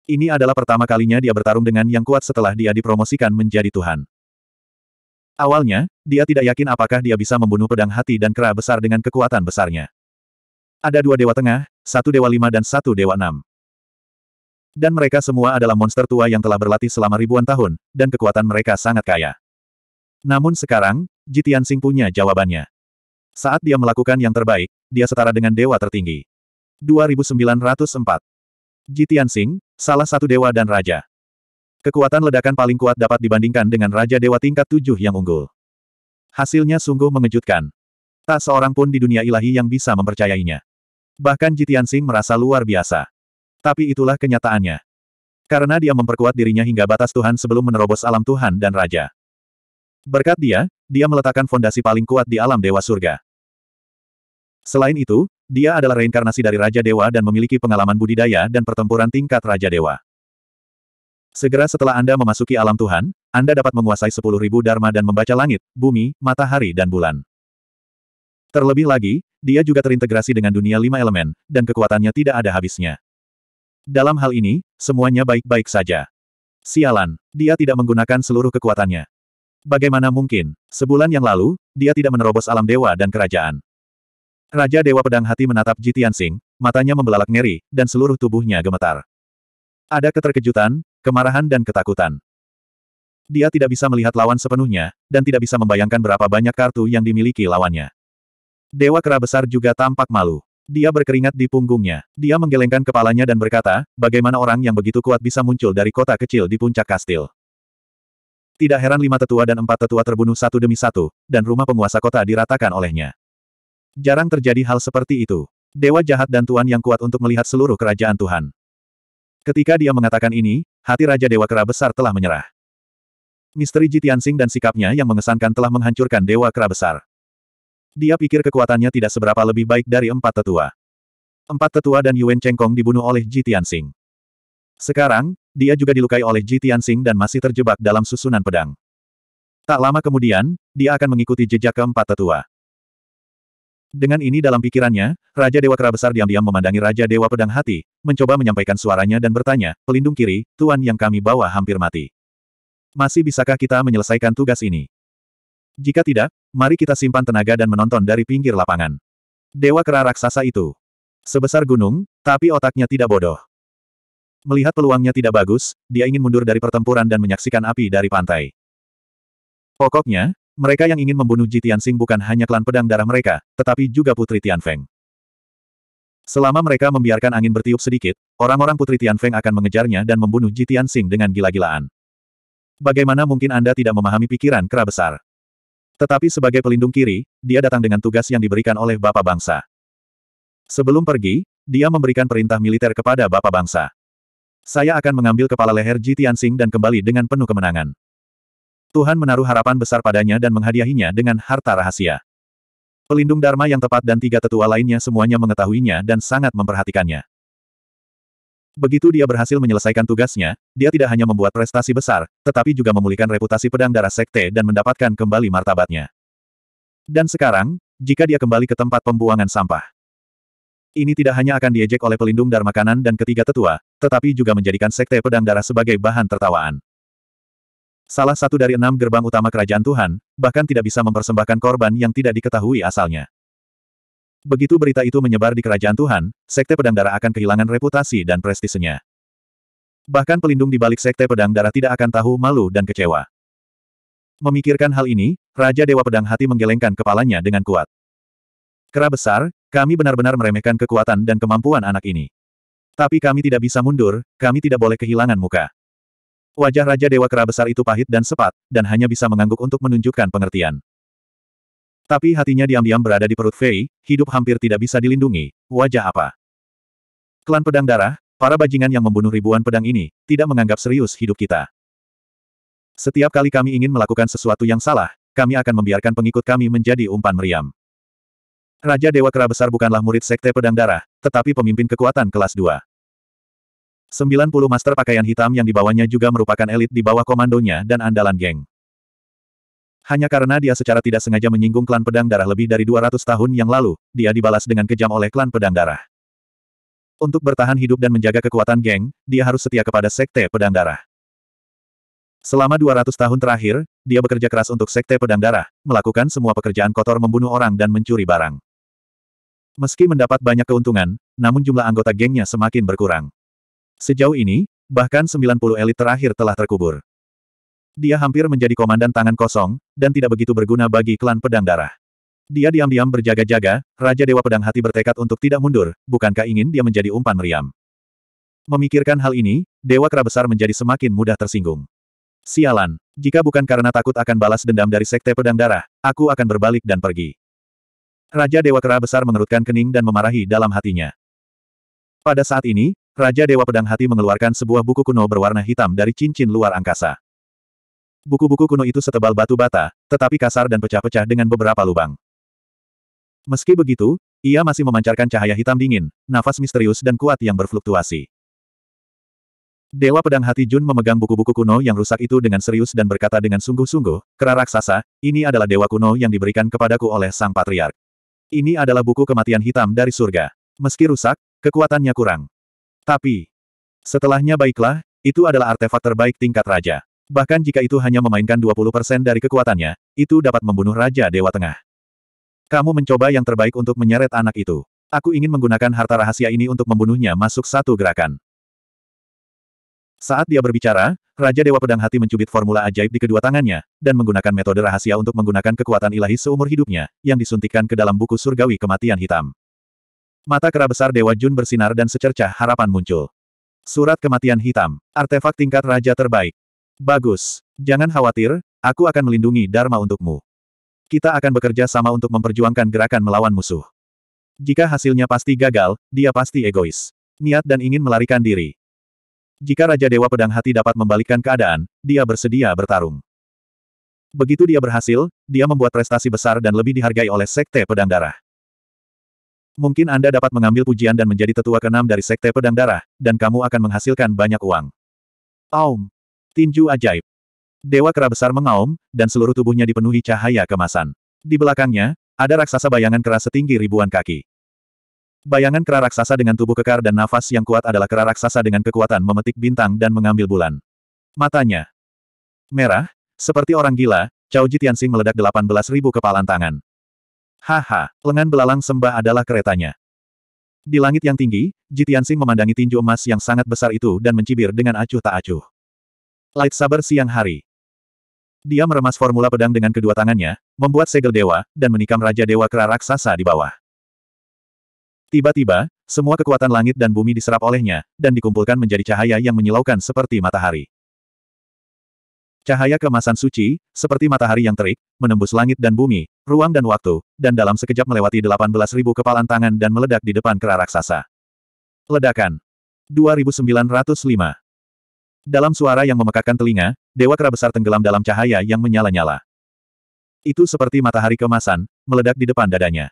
Ini adalah pertama kalinya dia bertarung dengan yang kuat setelah dia dipromosikan menjadi Tuhan. Awalnya, dia tidak yakin apakah dia bisa membunuh pedang hati dan kera besar dengan kekuatan besarnya. Ada dua Dewa Tengah, satu Dewa Lima dan satu Dewa Enam. Dan mereka semua adalah monster tua yang telah berlatih selama ribuan tahun, dan kekuatan mereka sangat kaya. Namun sekarang, Jitian Sing punya jawabannya. Saat dia melakukan yang terbaik, dia setara dengan dewa tertinggi. 2904 Jitian Sing, salah satu dewa dan raja. Kekuatan ledakan paling kuat dapat dibandingkan dengan raja dewa tingkat tujuh yang unggul. Hasilnya sungguh mengejutkan. Tak seorang pun di dunia ilahi yang bisa mempercayainya. Bahkan Jitian Sing merasa luar biasa. Tapi itulah kenyataannya. Karena dia memperkuat dirinya hingga batas Tuhan sebelum menerobos alam Tuhan dan Raja. Berkat dia, dia meletakkan fondasi paling kuat di alam Dewa Surga. Selain itu, dia adalah reinkarnasi dari Raja Dewa dan memiliki pengalaman budidaya dan pertempuran tingkat Raja Dewa. Segera setelah Anda memasuki alam Tuhan, Anda dapat menguasai 10.000 Dharma dan membaca langit, bumi, matahari dan bulan. Terlebih lagi, dia juga terintegrasi dengan dunia lima elemen, dan kekuatannya tidak ada habisnya. Dalam hal ini, semuanya baik-baik saja. Sialan, dia tidak menggunakan seluruh kekuatannya. Bagaimana mungkin, sebulan yang lalu, dia tidak menerobos alam dewa dan kerajaan. Raja Dewa Pedang Hati menatap Jitian Singh, matanya membelalak ngeri, dan seluruh tubuhnya gemetar. Ada keterkejutan, kemarahan dan ketakutan. Dia tidak bisa melihat lawan sepenuhnya, dan tidak bisa membayangkan berapa banyak kartu yang dimiliki lawannya. Dewa kera besar juga tampak malu. Dia berkeringat di punggungnya. Dia menggelengkan kepalanya dan berkata, bagaimana orang yang begitu kuat bisa muncul dari kota kecil di puncak kastil. Tidak heran lima tetua dan empat tetua terbunuh satu demi satu, dan rumah penguasa kota diratakan olehnya. Jarang terjadi hal seperti itu. Dewa jahat dan Tuan yang kuat untuk melihat seluruh kerajaan Tuhan. Ketika dia mengatakan ini, hati Raja Dewa Kera Besar telah menyerah. Misteri Jitiansing dan sikapnya yang mengesankan telah menghancurkan Dewa Kera Besar. Dia pikir kekuatannya tidak seberapa lebih baik dari empat tetua. Empat tetua dan Yuan Chengkong dibunuh oleh Ji Tianxing. Sekarang, dia juga dilukai oleh Ji Tianxing dan masih terjebak dalam susunan pedang. Tak lama kemudian, dia akan mengikuti jejak keempat tetua. Dengan ini dalam pikirannya, Raja Dewa Kera Besar diam-diam memandangi Raja Dewa Pedang Hati, mencoba menyampaikan suaranya dan bertanya, pelindung kiri, Tuan yang kami bawa hampir mati. Masih bisakah kita menyelesaikan tugas ini? Jika tidak, mari kita simpan tenaga dan menonton dari pinggir lapangan. Dewa kera raksasa itu. Sebesar gunung, tapi otaknya tidak bodoh. Melihat peluangnya tidak bagus, dia ingin mundur dari pertempuran dan menyaksikan api dari pantai. Pokoknya, mereka yang ingin membunuh Ji Tianxing bukan hanya klan pedang darah mereka, tetapi juga Putri Tianfeng. Selama mereka membiarkan angin bertiup sedikit, orang-orang Putri Tianfeng akan mengejarnya dan membunuh Ji Tianxing dengan gila-gilaan. Bagaimana mungkin Anda tidak memahami pikiran kera besar? Tetapi sebagai pelindung kiri, dia datang dengan tugas yang diberikan oleh Bapak Bangsa. Sebelum pergi, dia memberikan perintah militer kepada Bapak Bangsa. Saya akan mengambil kepala leher Ji Tianxing dan kembali dengan penuh kemenangan. Tuhan menaruh harapan besar padanya dan menghadiahinya dengan harta rahasia. Pelindung Dharma yang tepat dan tiga tetua lainnya semuanya mengetahuinya dan sangat memperhatikannya. Begitu dia berhasil menyelesaikan tugasnya, dia tidak hanya membuat prestasi besar, tetapi juga memulihkan reputasi pedang darah sekte dan mendapatkan kembali martabatnya. Dan sekarang, jika dia kembali ke tempat pembuangan sampah, ini tidak hanya akan diejek oleh pelindung darah makanan dan ketiga tetua, tetapi juga menjadikan sekte pedang darah sebagai bahan tertawaan. Salah satu dari enam gerbang utama kerajaan Tuhan, bahkan tidak bisa mempersembahkan korban yang tidak diketahui asalnya. Begitu berita itu menyebar di kerajaan Tuhan, Sekte Pedang Darah akan kehilangan reputasi dan prestisenya. Bahkan pelindung di balik Sekte Pedang Darah tidak akan tahu malu dan kecewa. Memikirkan hal ini, Raja Dewa Pedang Hati menggelengkan kepalanya dengan kuat. Kera besar, kami benar-benar meremehkan kekuatan dan kemampuan anak ini. Tapi kami tidak bisa mundur, kami tidak boleh kehilangan muka. Wajah Raja Dewa Kera Besar itu pahit dan sepat, dan hanya bisa mengangguk untuk menunjukkan pengertian. Tapi hatinya diam-diam berada di perut Fei, hidup hampir tidak bisa dilindungi, wajah apa. Klan pedang darah, para bajingan yang membunuh ribuan pedang ini, tidak menganggap serius hidup kita. Setiap kali kami ingin melakukan sesuatu yang salah, kami akan membiarkan pengikut kami menjadi umpan meriam. Raja Dewa Kera Besar bukanlah murid Sekte Pedang Darah, tetapi pemimpin kekuatan kelas 2. 90 master pakaian hitam yang dibawanya juga merupakan elit di bawah komandonya dan andalan geng. Hanya karena dia secara tidak sengaja menyinggung klan pedang darah lebih dari 200 tahun yang lalu, dia dibalas dengan kejam oleh klan pedang darah. Untuk bertahan hidup dan menjaga kekuatan geng, dia harus setia kepada sekte pedang darah. Selama 200 tahun terakhir, dia bekerja keras untuk sekte pedang darah, melakukan semua pekerjaan kotor membunuh orang dan mencuri barang. Meski mendapat banyak keuntungan, namun jumlah anggota gengnya semakin berkurang. Sejauh ini, bahkan 90 elit terakhir telah terkubur. Dia hampir menjadi komandan tangan kosong, dan tidak begitu berguna bagi klan pedang darah. Dia diam-diam berjaga-jaga, Raja Dewa Pedang Hati bertekad untuk tidak mundur, bukankah ingin dia menjadi umpan meriam. Memikirkan hal ini, Dewa Kera Besar menjadi semakin mudah tersinggung. Sialan, jika bukan karena takut akan balas dendam dari Sekte Pedang Darah, aku akan berbalik dan pergi. Raja Dewa Kera Besar mengerutkan kening dan memarahi dalam hatinya. Pada saat ini, Raja Dewa Pedang Hati mengeluarkan sebuah buku kuno berwarna hitam dari cincin luar angkasa. Buku-buku kuno itu setebal batu bata, tetapi kasar dan pecah-pecah dengan beberapa lubang. Meski begitu, ia masih memancarkan cahaya hitam dingin, nafas misterius dan kuat yang berfluktuasi. Dewa Pedang Hati Jun memegang buku-buku kuno yang rusak itu dengan serius dan berkata dengan sungguh-sungguh, Kera Raksasa, ini adalah dewa kuno yang diberikan kepadaku oleh Sang Patriark. Ini adalah buku kematian hitam dari surga. Meski rusak, kekuatannya kurang. Tapi, setelahnya baiklah, itu adalah artefak terbaik tingkat raja bahkan jika itu hanya memainkan 20% dari kekuatannya, itu dapat membunuh Raja Dewa Tengah. Kamu mencoba yang terbaik untuk menyeret anak itu. Aku ingin menggunakan harta rahasia ini untuk membunuhnya masuk satu gerakan. Saat dia berbicara, Raja Dewa Pedang Hati mencubit formula ajaib di kedua tangannya, dan menggunakan metode rahasia untuk menggunakan kekuatan ilahi seumur hidupnya, yang disuntikkan ke dalam buku surgawi kematian hitam. Mata kera besar Dewa Jun bersinar dan secercah harapan muncul. Surat kematian hitam, artefak tingkat raja terbaik. Bagus. Jangan khawatir, aku akan melindungi Dharma untukmu. Kita akan bekerja sama untuk memperjuangkan gerakan melawan musuh. Jika hasilnya pasti gagal, dia pasti egois. Niat dan ingin melarikan diri. Jika Raja Dewa Pedang Hati dapat membalikkan keadaan, dia bersedia bertarung. Begitu dia berhasil, dia membuat prestasi besar dan lebih dihargai oleh Sekte Pedang Darah. Mungkin Anda dapat mengambil pujian dan menjadi tetua keenam dari Sekte Pedang Darah, dan kamu akan menghasilkan banyak uang. Aum, Tinju ajaib. Dewa kera besar mengaum, dan seluruh tubuhnya dipenuhi cahaya kemasan. Di belakangnya, ada raksasa bayangan kera setinggi ribuan kaki. Bayangan kera raksasa dengan tubuh kekar dan nafas yang kuat adalah kera raksasa dengan kekuatan memetik bintang dan mengambil bulan. Matanya merah, seperti orang gila, Cao Ji Tianxing meledak ribu kepalan tangan. Haha, lengan belalang sembah adalah keretanya. Di langit yang tinggi, Jitiansing memandangi tinju emas yang sangat besar itu dan mencibir dengan acuh tak acuh. Light Saber siang hari. Dia meremas formula pedang dengan kedua tangannya, membuat segel dewa, dan menikam Raja Dewa Kera Raksasa di bawah. Tiba-tiba, semua kekuatan langit dan bumi diserap olehnya, dan dikumpulkan menjadi cahaya yang menyilaukan seperti matahari. Cahaya kemasan suci, seperti matahari yang terik, menembus langit dan bumi, ruang dan waktu, dan dalam sekejap melewati 18.000 kepalan tangan dan meledak di depan kera raksasa. Ledakan. 2905. Dalam suara yang memekakkan telinga, Dewa Kera Besar tenggelam dalam cahaya yang menyala-nyala. Itu seperti matahari kemasan, meledak di depan dadanya.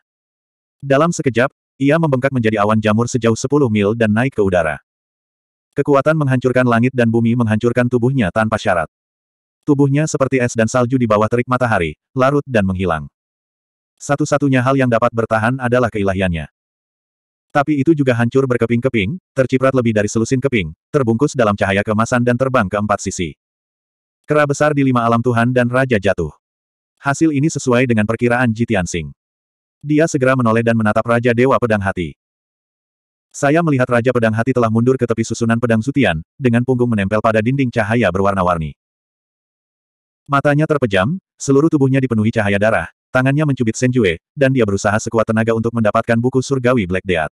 Dalam sekejap, ia membengkak menjadi awan jamur sejauh 10 mil dan naik ke udara. Kekuatan menghancurkan langit dan bumi menghancurkan tubuhnya tanpa syarat. Tubuhnya seperti es dan salju di bawah terik matahari, larut dan menghilang. Satu-satunya hal yang dapat bertahan adalah keilahiannya. Tapi itu juga hancur berkeping-keping, terciprat lebih dari selusin keping, terbungkus dalam cahaya kemasan dan terbang ke empat sisi. Kera besar di lima alam Tuhan dan Raja jatuh. Hasil ini sesuai dengan perkiraan Jitian Sing. Dia segera menoleh dan menatap Raja Dewa Pedang Hati. Saya melihat Raja Pedang Hati telah mundur ke tepi susunan pedang sutian, dengan punggung menempel pada dinding cahaya berwarna-warni. Matanya terpejam, seluruh tubuhnya dipenuhi cahaya darah, tangannya mencubit Senjue, dan dia berusaha sekuat tenaga untuk mendapatkan buku surgawi Black Death.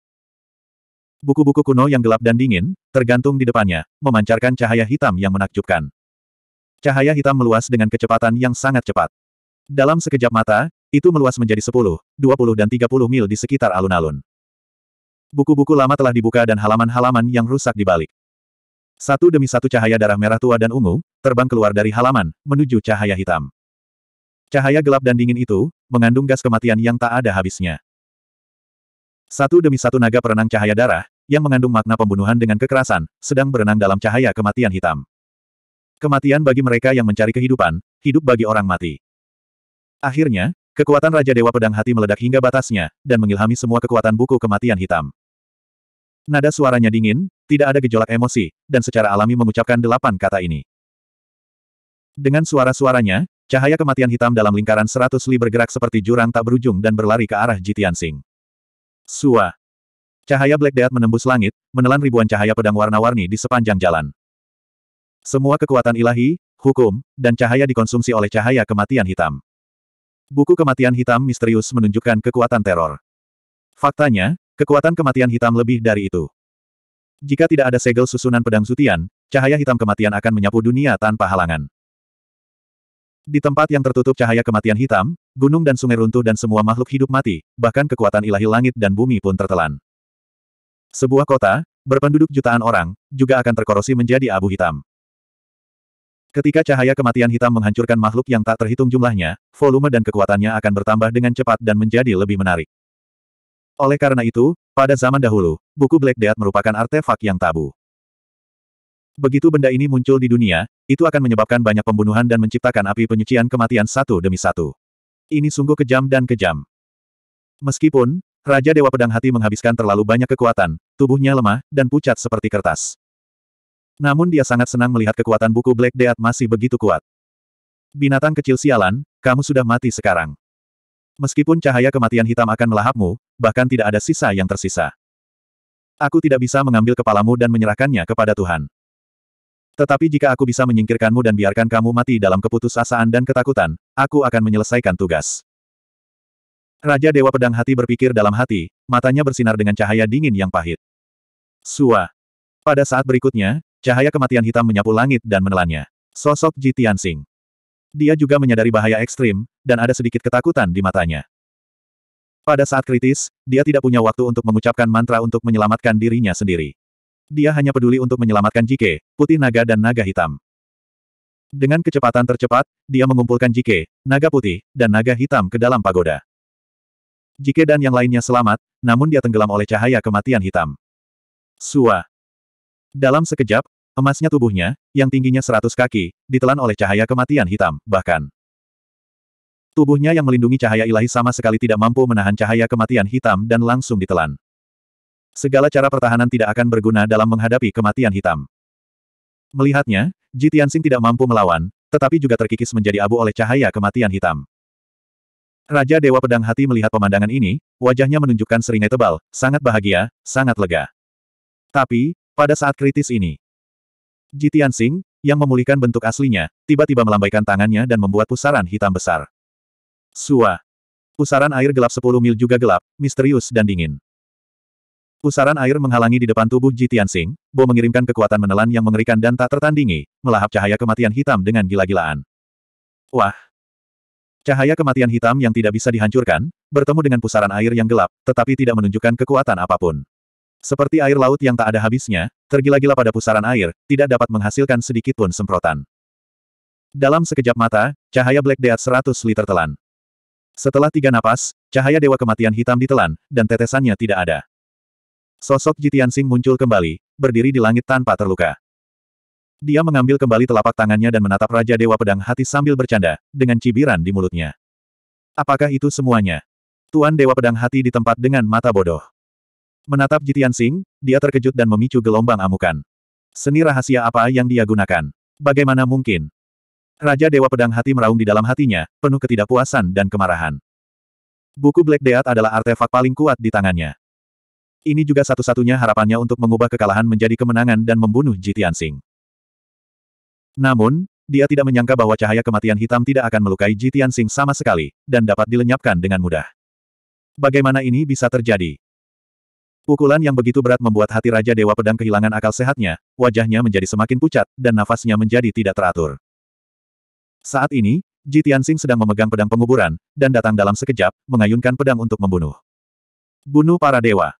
Buku-buku kuno yang gelap dan dingin, tergantung di depannya, memancarkan cahaya hitam yang menakjubkan. Cahaya hitam meluas dengan kecepatan yang sangat cepat. Dalam sekejap mata, itu meluas menjadi 10, 20 dan 30 mil di sekitar alun-alun. Buku-buku lama telah dibuka dan halaman-halaman yang rusak dibalik. Satu demi satu cahaya darah merah tua dan ungu, terbang keluar dari halaman, menuju cahaya hitam. Cahaya gelap dan dingin itu, mengandung gas kematian yang tak ada habisnya. Satu demi satu naga perenang cahaya darah, yang mengandung makna pembunuhan dengan kekerasan, sedang berenang dalam cahaya kematian hitam. Kematian bagi mereka yang mencari kehidupan, hidup bagi orang mati. Akhirnya, kekuatan Raja Dewa Pedang Hati meledak hingga batasnya, dan mengilhami semua kekuatan buku kematian hitam. Nada suaranya dingin, tidak ada gejolak emosi, dan secara alami mengucapkan delapan kata ini. Dengan suara-suaranya, cahaya kematian hitam dalam lingkaran seratus li bergerak seperti jurang tak berujung dan berlari ke arah Jitian Sing. Sua, Cahaya Black Death menembus langit, menelan ribuan cahaya pedang warna-warni di sepanjang jalan. Semua kekuatan ilahi, hukum, dan cahaya dikonsumsi oleh cahaya kematian hitam. Buku kematian hitam misterius menunjukkan kekuatan teror. Faktanya, kekuatan kematian hitam lebih dari itu. Jika tidak ada segel susunan pedang sutian, cahaya hitam kematian akan menyapu dunia tanpa halangan. Di tempat yang tertutup cahaya kematian hitam, gunung dan sungai runtuh dan semua makhluk hidup mati, bahkan kekuatan ilahi langit dan bumi pun tertelan. Sebuah kota, berpenduduk jutaan orang, juga akan terkorosi menjadi abu hitam. Ketika cahaya kematian hitam menghancurkan makhluk yang tak terhitung jumlahnya, volume dan kekuatannya akan bertambah dengan cepat dan menjadi lebih menarik. Oleh karena itu, pada zaman dahulu, buku Black Death merupakan artefak yang tabu. Begitu benda ini muncul di dunia, itu akan menyebabkan banyak pembunuhan dan menciptakan api penyucian kematian satu demi satu. Ini sungguh kejam dan kejam. Meskipun, Raja Dewa Pedang Hati menghabiskan terlalu banyak kekuatan, tubuhnya lemah, dan pucat seperti kertas. Namun dia sangat senang melihat kekuatan buku Black Death masih begitu kuat. Binatang kecil sialan, kamu sudah mati sekarang. Meskipun cahaya kematian hitam akan melahapmu, bahkan tidak ada sisa yang tersisa. Aku tidak bisa mengambil kepalamu dan menyerahkannya kepada Tuhan. Tetapi jika aku bisa menyingkirkanmu dan biarkan kamu mati dalam keputusasaan dan ketakutan, aku akan menyelesaikan tugas. Raja Dewa Pedang Hati berpikir dalam hati, matanya bersinar dengan cahaya dingin yang pahit. Sua. Pada saat berikutnya, cahaya kematian hitam menyapu langit dan menelannya. Sosok Ji Tianxing. Dia juga menyadari bahaya ekstrim, dan ada sedikit ketakutan di matanya. Pada saat kritis, dia tidak punya waktu untuk mengucapkan mantra untuk menyelamatkan dirinya sendiri. Dia hanya peduli untuk menyelamatkan Jike, putih naga dan naga hitam. Dengan kecepatan tercepat, dia mengumpulkan Jike, naga putih, dan naga hitam ke dalam pagoda. Jike dan yang lainnya selamat, namun dia tenggelam oleh cahaya kematian hitam. Sua. Dalam sekejap, emasnya tubuhnya, yang tingginya seratus kaki, ditelan oleh cahaya kematian hitam, bahkan. Tubuhnya yang melindungi cahaya ilahi sama sekali tidak mampu menahan cahaya kematian hitam dan langsung ditelan. Segala cara pertahanan tidak akan berguna dalam menghadapi kematian hitam. Melihatnya, Jitian Sing tidak mampu melawan, tetapi juga terkikis menjadi abu oleh cahaya kematian hitam. Raja Dewa Pedang Hati melihat pemandangan ini, wajahnya menunjukkan seringai tebal, sangat bahagia, sangat lega. Tapi, pada saat kritis ini, Jitian Sing, yang memulihkan bentuk aslinya, tiba-tiba melambaikan tangannya dan membuat pusaran hitam besar. Sua. Pusaran air gelap 10 mil juga gelap, misterius dan dingin. Pusaran air menghalangi di depan tubuh Jitian Sing, Bo mengirimkan kekuatan menelan yang mengerikan dan tak tertandingi, melahap cahaya kematian hitam dengan gila-gilaan. Wah, Cahaya kematian hitam yang tidak bisa dihancurkan, bertemu dengan pusaran air yang gelap, tetapi tidak menunjukkan kekuatan apapun. Seperti air laut yang tak ada habisnya, tergila-gila pada pusaran air, tidak dapat menghasilkan sedikit pun semprotan. Dalam sekejap mata, cahaya Black Death 100 liter telan. Setelah tiga napas, cahaya Dewa Kematian Hitam ditelan, dan tetesannya tidak ada. Sosok Jitian Sing muncul kembali, berdiri di langit tanpa terluka. Dia mengambil kembali telapak tangannya dan menatap Raja Dewa Pedang Hati sambil bercanda, dengan cibiran di mulutnya. Apakah itu semuanya? Tuan Dewa Pedang Hati di tempat dengan mata bodoh. Menatap Jitian Sing, dia terkejut dan memicu gelombang amukan. Seni rahasia apa yang dia gunakan? Bagaimana mungkin? Raja Dewa Pedang Hati meraung di dalam hatinya, penuh ketidakpuasan dan kemarahan. Buku Black Death adalah artefak paling kuat di tangannya. Ini juga satu-satunya harapannya untuk mengubah kekalahan menjadi kemenangan dan membunuh Jitian Sing. Namun, dia tidak menyangka bahwa cahaya kematian hitam tidak akan melukai Ji Tianxing sama sekali, dan dapat dilenyapkan dengan mudah. Bagaimana ini bisa terjadi? Pukulan yang begitu berat membuat hati Raja Dewa Pedang kehilangan akal sehatnya, wajahnya menjadi semakin pucat, dan nafasnya menjadi tidak teratur. Saat ini, Ji Tianxing sedang memegang pedang penguburan, dan datang dalam sekejap, mengayunkan pedang untuk membunuh. Bunuh para dewa.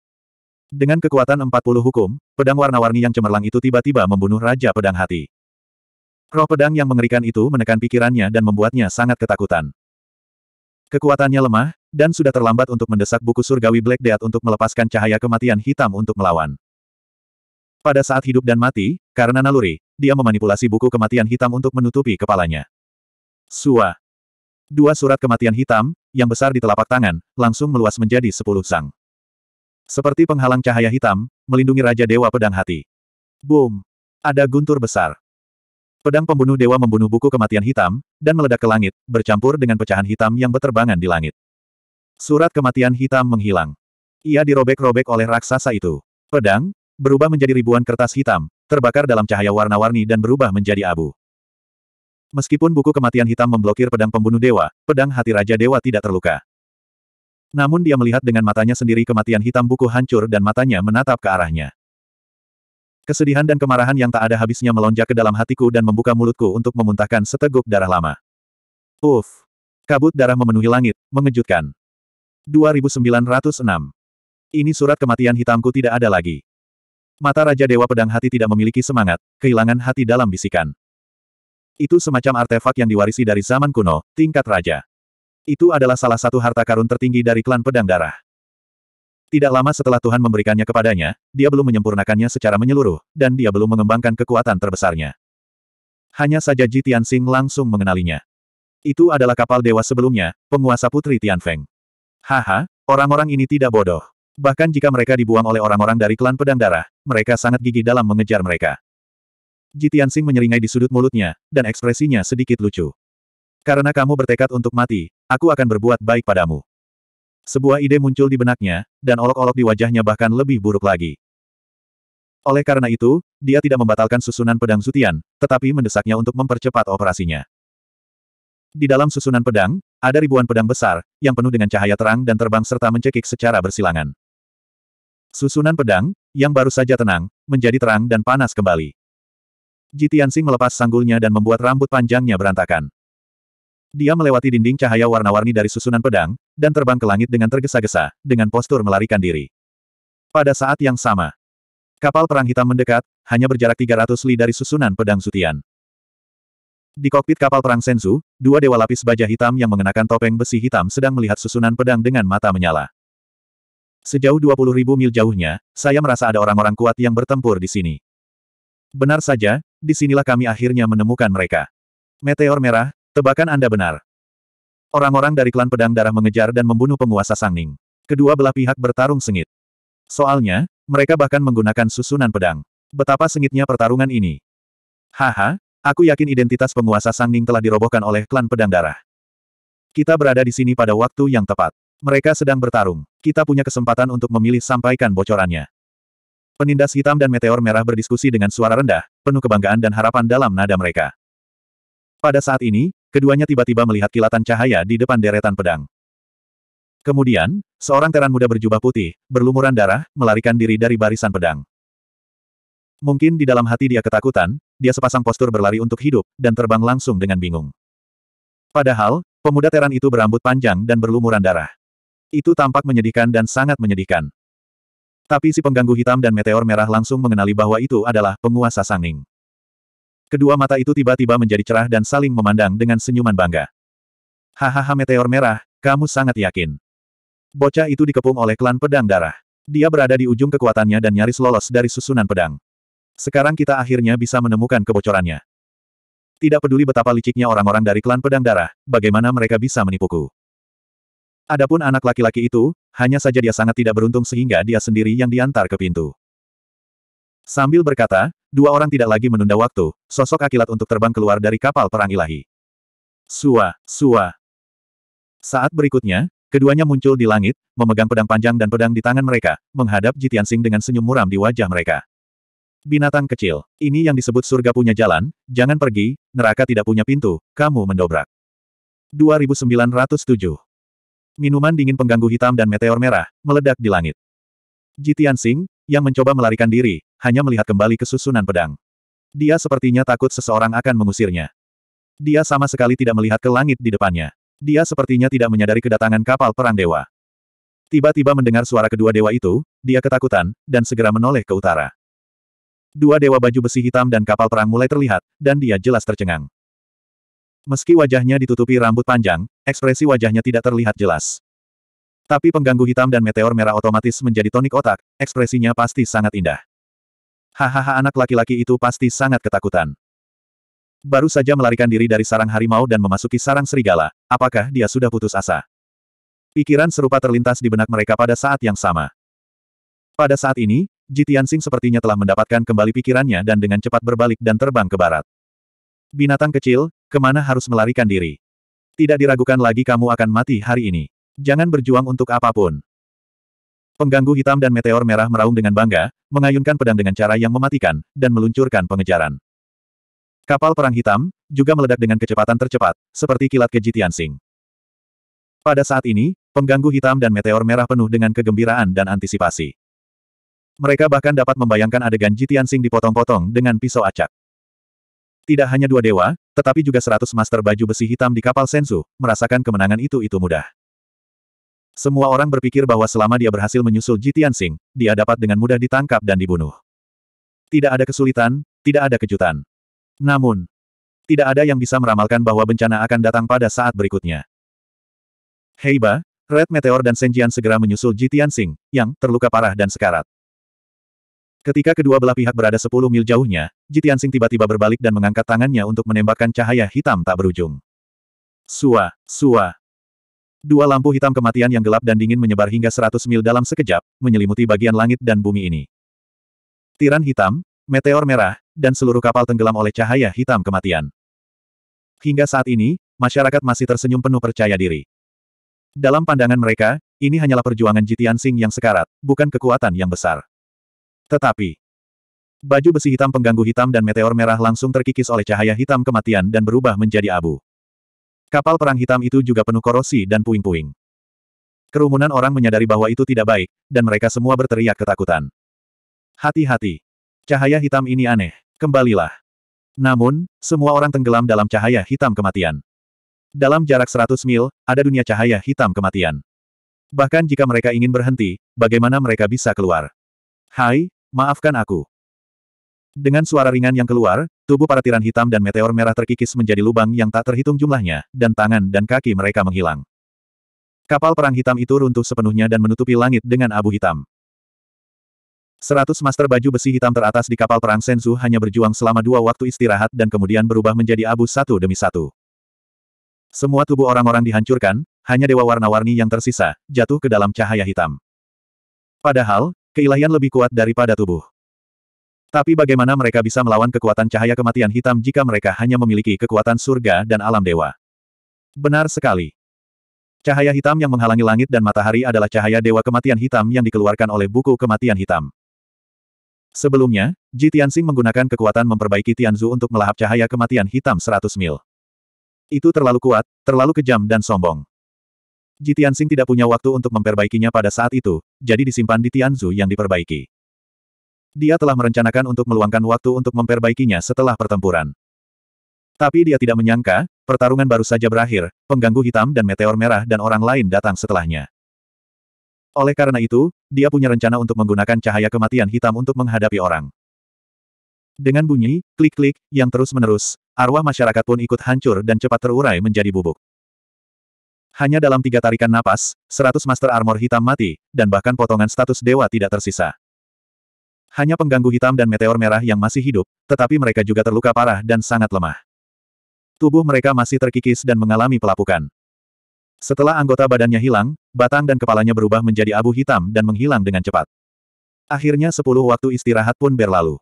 Dengan kekuatan 40 hukum, pedang warna-warni yang cemerlang itu tiba-tiba membunuh Raja Pedang Hati. Roh pedang yang mengerikan itu menekan pikirannya dan membuatnya sangat ketakutan. Kekuatannya lemah, dan sudah terlambat untuk mendesak buku surgawi Black Death untuk melepaskan cahaya kematian hitam untuk melawan. Pada saat hidup dan mati, karena naluri, dia memanipulasi buku kematian hitam untuk menutupi kepalanya. Sua. Dua surat kematian hitam, yang besar di telapak tangan, langsung meluas menjadi sepuluh sang. Seperti penghalang cahaya hitam, melindungi Raja Dewa Pedang Hati. Boom! Ada guntur besar. Pedang pembunuh dewa membunuh buku kematian hitam, dan meledak ke langit, bercampur dengan pecahan hitam yang beterbangan di langit. Surat kematian hitam menghilang. Ia dirobek-robek oleh raksasa itu. Pedang, berubah menjadi ribuan kertas hitam, terbakar dalam cahaya warna-warni dan berubah menjadi abu. Meskipun buku kematian hitam memblokir pedang pembunuh dewa, pedang hati Raja Dewa tidak terluka. Namun dia melihat dengan matanya sendiri kematian hitam buku hancur dan matanya menatap ke arahnya. Kesedihan dan kemarahan yang tak ada habisnya melonjak ke dalam hatiku dan membuka mulutku untuk memuntahkan seteguk darah lama. Uff! Kabut darah memenuhi langit, mengejutkan. 2906. Ini surat kematian hitamku tidak ada lagi. Mata Raja Dewa Pedang Hati tidak memiliki semangat, kehilangan hati dalam bisikan. Itu semacam artefak yang diwarisi dari zaman kuno, tingkat raja. Itu adalah salah satu harta karun tertinggi dari klan Pedang Darah. Tidak lama setelah Tuhan memberikannya kepadanya, dia belum menyempurnakannya secara menyeluruh, dan dia belum mengembangkan kekuatan terbesarnya. Hanya saja Ji Tianxing langsung mengenalinya. Itu adalah kapal dewa sebelumnya, penguasa putri Tianfeng. Haha, orang-orang ini tidak bodoh. Bahkan jika mereka dibuang oleh orang-orang dari klan pedang darah, mereka sangat gigih dalam mengejar mereka. Ji Tianxing menyeringai di sudut mulutnya, dan ekspresinya sedikit lucu. Karena kamu bertekad untuk mati, aku akan berbuat baik padamu. Sebuah ide muncul di benaknya, dan olok-olok di wajahnya bahkan lebih buruk lagi. Oleh karena itu, dia tidak membatalkan susunan pedang Zutian, tetapi mendesaknya untuk mempercepat operasinya. Di dalam susunan pedang, ada ribuan pedang besar, yang penuh dengan cahaya terang dan terbang serta mencekik secara bersilangan. Susunan pedang, yang baru saja tenang, menjadi terang dan panas kembali. Jitiansing melepas sanggulnya dan membuat rambut panjangnya berantakan. Dia melewati dinding cahaya warna-warni dari susunan pedang, dan terbang ke langit dengan tergesa-gesa, dengan postur melarikan diri. Pada saat yang sama, kapal perang hitam mendekat, hanya berjarak 300 li dari susunan pedang Sutian. Di kokpit kapal perang Senzu, dua dewa lapis baja hitam yang mengenakan topeng besi hitam sedang melihat susunan pedang dengan mata menyala. Sejauh 20 ribu mil jauhnya, saya merasa ada orang-orang kuat yang bertempur di sini. Benar saja, disinilah kami akhirnya menemukan mereka. Meteor merah, tebakan Anda benar. Orang-orang dari klan pedang darah mengejar dan membunuh penguasa Sangning. Kedua belah pihak bertarung sengit. Soalnya, mereka bahkan menggunakan susunan pedang. Betapa sengitnya pertarungan ini. Haha, aku yakin identitas penguasa Sangning telah dirobohkan oleh klan pedang darah. Kita berada di sini pada waktu yang tepat. Mereka sedang bertarung. Kita punya kesempatan untuk memilih sampaikan bocorannya. Penindas hitam dan meteor merah berdiskusi dengan suara rendah, penuh kebanggaan dan harapan dalam nada mereka. Pada saat ini, Keduanya tiba-tiba melihat kilatan cahaya di depan deretan pedang. Kemudian, seorang teran muda berjubah putih, berlumuran darah, melarikan diri dari barisan pedang. Mungkin di dalam hati dia ketakutan, dia sepasang postur berlari untuk hidup, dan terbang langsung dengan bingung. Padahal, pemuda teran itu berambut panjang dan berlumuran darah. Itu tampak menyedihkan dan sangat menyedihkan. Tapi si pengganggu hitam dan meteor merah langsung mengenali bahwa itu adalah penguasa Sangning. Kedua mata itu tiba-tiba menjadi cerah dan saling memandang dengan senyuman bangga. Hahaha meteor merah, kamu sangat yakin. Bocah itu dikepung oleh klan pedang darah. Dia berada di ujung kekuatannya dan nyaris lolos dari susunan pedang. Sekarang kita akhirnya bisa menemukan kebocorannya. Tidak peduli betapa liciknya orang-orang dari klan pedang darah, bagaimana mereka bisa menipuku. Adapun anak laki-laki itu, hanya saja dia sangat tidak beruntung sehingga dia sendiri yang diantar ke pintu. Sambil berkata, Dua orang tidak lagi menunda waktu, sosok akilat untuk terbang keluar dari kapal perang ilahi. Sua, sua. Saat berikutnya, keduanya muncul di langit, memegang pedang panjang dan pedang di tangan mereka, menghadap Jitian Sing dengan senyum muram di wajah mereka. Binatang kecil, ini yang disebut surga punya jalan, jangan pergi, neraka tidak punya pintu, kamu mendobrak. 2907 Minuman dingin pengganggu hitam dan meteor merah, meledak di langit. Jitian Sing, yang mencoba melarikan diri, hanya melihat kembali ke susunan pedang. Dia sepertinya takut seseorang akan mengusirnya. Dia sama sekali tidak melihat ke langit di depannya. Dia sepertinya tidak menyadari kedatangan kapal perang dewa. Tiba-tiba mendengar suara kedua dewa itu, dia ketakutan, dan segera menoleh ke utara. Dua dewa baju besi hitam dan kapal perang mulai terlihat, dan dia jelas tercengang. Meski wajahnya ditutupi rambut panjang, ekspresi wajahnya tidak terlihat jelas. Tapi pengganggu hitam dan meteor merah otomatis menjadi tonik otak, ekspresinya pasti sangat indah. Hahaha anak laki-laki itu pasti sangat ketakutan. Baru saja melarikan diri dari sarang harimau dan memasuki sarang serigala, apakah dia sudah putus asa? Pikiran serupa terlintas di benak mereka pada saat yang sama. Pada saat ini, Jitiansing sepertinya telah mendapatkan kembali pikirannya dan dengan cepat berbalik dan terbang ke barat. Binatang kecil, kemana harus melarikan diri? Tidak diragukan lagi kamu akan mati hari ini. Jangan berjuang untuk apapun. Pengganggu hitam dan meteor merah meraung dengan bangga, mengayunkan pedang dengan cara yang mematikan, dan meluncurkan pengejaran. Kapal perang hitam, juga meledak dengan kecepatan tercepat, seperti kilat keji Tianxing. Pada saat ini, pengganggu hitam dan meteor merah penuh dengan kegembiraan dan antisipasi. Mereka bahkan dapat membayangkan adegan Jitiansing dipotong-potong dengan pisau acak. Tidak hanya dua dewa, tetapi juga seratus master baju besi hitam di kapal Sensu, merasakan kemenangan itu-itu mudah. Semua orang berpikir bahwa selama dia berhasil menyusul Ji Tianxing, dia dapat dengan mudah ditangkap dan dibunuh. Tidak ada kesulitan, tidak ada kejutan. Namun, tidak ada yang bisa meramalkan bahwa bencana akan datang pada saat berikutnya. Heiba, Red Meteor dan Senjian segera menyusul Ji Tianxing, yang terluka parah dan sekarat. Ketika kedua belah pihak berada 10 mil jauhnya, Ji Tianxing tiba-tiba berbalik dan mengangkat tangannya untuk menembakkan cahaya hitam tak berujung. Sua, sua. Dua lampu hitam kematian yang gelap dan dingin menyebar hingga seratus mil dalam sekejap, menyelimuti bagian langit dan bumi ini. Tiran hitam, meteor merah, dan seluruh kapal tenggelam oleh cahaya hitam kematian. Hingga saat ini, masyarakat masih tersenyum penuh percaya diri. Dalam pandangan mereka, ini hanyalah perjuangan Jitian Sing yang sekarat, bukan kekuatan yang besar. Tetapi, baju besi hitam pengganggu hitam dan meteor merah langsung terkikis oleh cahaya hitam kematian dan berubah menjadi abu. Kapal perang hitam itu juga penuh korosi dan puing-puing. Kerumunan orang menyadari bahwa itu tidak baik, dan mereka semua berteriak ketakutan. Hati-hati. Cahaya hitam ini aneh. Kembalilah. Namun, semua orang tenggelam dalam cahaya hitam kematian. Dalam jarak 100 mil, ada dunia cahaya hitam kematian. Bahkan jika mereka ingin berhenti, bagaimana mereka bisa keluar? Hai, maafkan aku. Dengan suara ringan yang keluar, tubuh para tiran hitam dan meteor merah terkikis menjadi lubang yang tak terhitung jumlahnya, dan tangan dan kaki mereka menghilang. Kapal perang hitam itu runtuh sepenuhnya dan menutupi langit dengan abu hitam. Seratus master baju besi hitam teratas di kapal perang Senzu hanya berjuang selama dua waktu istirahat dan kemudian berubah menjadi abu satu demi satu. Semua tubuh orang-orang dihancurkan, hanya dewa warna-warni yang tersisa, jatuh ke dalam cahaya hitam. Padahal, keilahian lebih kuat daripada tubuh. Tapi bagaimana mereka bisa melawan kekuatan cahaya kematian hitam jika mereka hanya memiliki kekuatan surga dan alam dewa? Benar sekali. Cahaya hitam yang menghalangi langit dan matahari adalah cahaya dewa kematian hitam yang dikeluarkan oleh buku kematian hitam. Sebelumnya, Ji Tianxing menggunakan kekuatan memperbaiki Tianzu untuk melahap cahaya kematian hitam 100 mil. Itu terlalu kuat, terlalu kejam dan sombong. Ji Tianxing tidak punya waktu untuk memperbaikinya pada saat itu, jadi disimpan di Tianzu yang diperbaiki. Dia telah merencanakan untuk meluangkan waktu untuk memperbaikinya setelah pertempuran. Tapi dia tidak menyangka, pertarungan baru saja berakhir, pengganggu hitam dan meteor merah dan orang lain datang setelahnya. Oleh karena itu, dia punya rencana untuk menggunakan cahaya kematian hitam untuk menghadapi orang. Dengan bunyi, klik-klik, yang terus-menerus, arwah masyarakat pun ikut hancur dan cepat terurai menjadi bubuk. Hanya dalam tiga tarikan napas, seratus Master Armor hitam mati, dan bahkan potongan status dewa tidak tersisa. Hanya pengganggu hitam dan meteor merah yang masih hidup, tetapi mereka juga terluka parah dan sangat lemah. Tubuh mereka masih terkikis dan mengalami pelapukan. Setelah anggota badannya hilang, batang dan kepalanya berubah menjadi abu hitam dan menghilang dengan cepat. Akhirnya sepuluh waktu istirahat pun berlalu.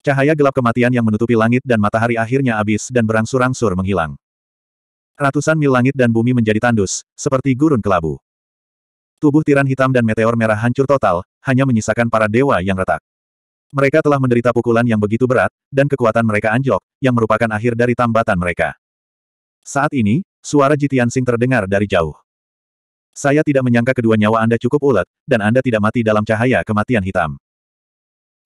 Cahaya gelap kematian yang menutupi langit dan matahari akhirnya habis dan berangsur-angsur menghilang. Ratusan mil langit dan bumi menjadi tandus, seperti gurun kelabu. Tubuh tiran hitam dan meteor merah hancur total, hanya menyisakan para dewa yang retak. Mereka telah menderita pukulan yang begitu berat, dan kekuatan mereka anjlok, yang merupakan akhir dari tambatan mereka. Saat ini, suara Jitian Sing terdengar dari jauh. Saya tidak menyangka kedua nyawa Anda cukup ulet, dan Anda tidak mati dalam cahaya kematian hitam.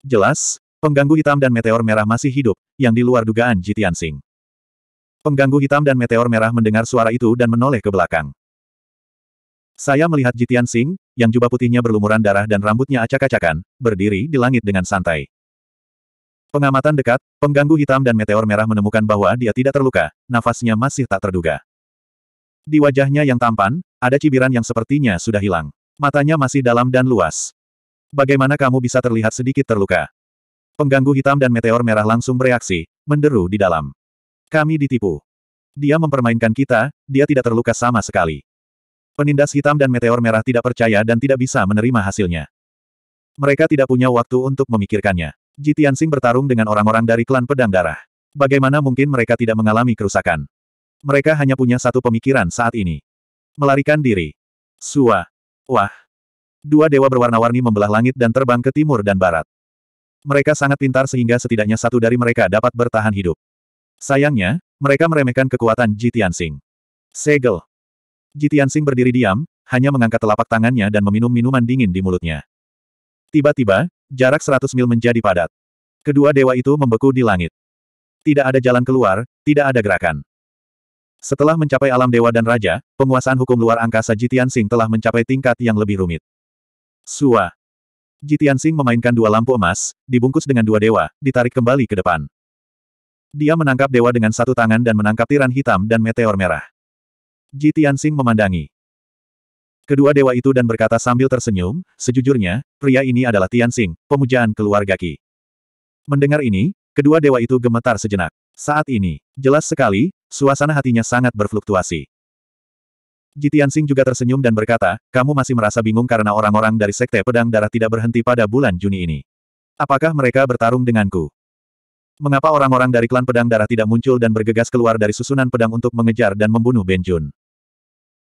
Jelas, pengganggu hitam dan meteor merah masih hidup, yang di luar dugaan Jitian Sing. Pengganggu hitam dan meteor merah mendengar suara itu dan menoleh ke belakang. Saya melihat Jitian Sing, yang jubah putihnya berlumuran darah dan rambutnya acak-acakan, berdiri di langit dengan santai. Pengamatan dekat, pengganggu hitam dan meteor merah menemukan bahwa dia tidak terluka, nafasnya masih tak terduga. Di wajahnya yang tampan, ada cibiran yang sepertinya sudah hilang. Matanya masih dalam dan luas. Bagaimana kamu bisa terlihat sedikit terluka? Pengganggu hitam dan meteor merah langsung bereaksi, menderu di dalam. Kami ditipu. Dia mempermainkan kita, dia tidak terluka sama sekali. Penindas hitam dan meteor merah tidak percaya dan tidak bisa menerima hasilnya. Mereka tidak punya waktu untuk memikirkannya. Ji bertarung dengan orang-orang dari klan pedang darah. Bagaimana mungkin mereka tidak mengalami kerusakan? Mereka hanya punya satu pemikiran saat ini. Melarikan diri. Sua. Wah. Dua dewa berwarna-warni membelah langit dan terbang ke timur dan barat. Mereka sangat pintar sehingga setidaknya satu dari mereka dapat bertahan hidup. Sayangnya, mereka meremehkan kekuatan Ji Segel. Jitian Jitiansing berdiri diam, hanya mengangkat telapak tangannya dan meminum minuman dingin di mulutnya. Tiba-tiba, jarak 100 mil menjadi padat. Kedua dewa itu membeku di langit. Tidak ada jalan keluar, tidak ada gerakan. Setelah mencapai alam dewa dan raja, penguasaan hukum luar angkasa Jitian Sing telah mencapai tingkat yang lebih rumit. Sua. Jitian Sing memainkan dua lampu emas, dibungkus dengan dua dewa, ditarik kembali ke depan. Dia menangkap dewa dengan satu tangan dan menangkap tiran hitam dan meteor merah. Ji Tianxing memandangi. Kedua dewa itu dan berkata sambil tersenyum, sejujurnya, pria ini adalah Tianxing, pemujaan keluarga Qi. Mendengar ini, kedua dewa itu gemetar sejenak. Saat ini, jelas sekali, suasana hatinya sangat berfluktuasi. Ji Tianxing juga tersenyum dan berkata, kamu masih merasa bingung karena orang-orang dari Sekte Pedang Darah tidak berhenti pada bulan Juni ini. Apakah mereka bertarung denganku? Mengapa orang-orang dari klan Pedang Darah tidak muncul dan bergegas keluar dari susunan pedang untuk mengejar dan membunuh Benjun?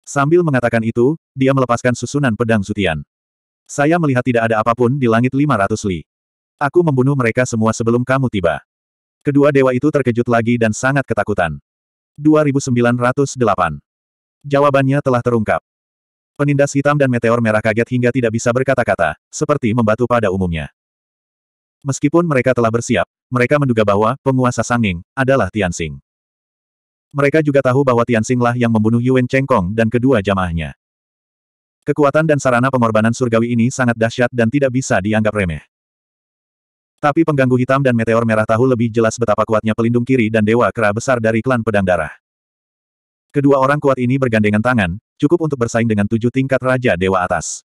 Sambil mengatakan itu, dia melepaskan susunan pedang Zutian. Saya melihat tidak ada apapun di langit 500 li. Aku membunuh mereka semua sebelum kamu tiba. Kedua dewa itu terkejut lagi dan sangat ketakutan. 2908 Jawabannya telah terungkap. Penindas hitam dan meteor merah kaget hingga tidak bisa berkata-kata, seperti membatu pada umumnya. Meskipun mereka telah bersiap, mereka menduga bahwa penguasa Sanging adalah Tianxing. Mereka juga tahu bahwa Tian lah yang membunuh Yuan Chengkong dan kedua jamaahnya. Kekuatan dan sarana pengorbanan surgawi ini sangat dahsyat dan tidak bisa dianggap remeh. Tapi pengganggu hitam dan meteor merah tahu lebih jelas betapa kuatnya pelindung kiri dan dewa kera besar dari klan pedang darah. Kedua orang kuat ini bergandengan tangan, cukup untuk bersaing dengan tujuh tingkat raja dewa atas.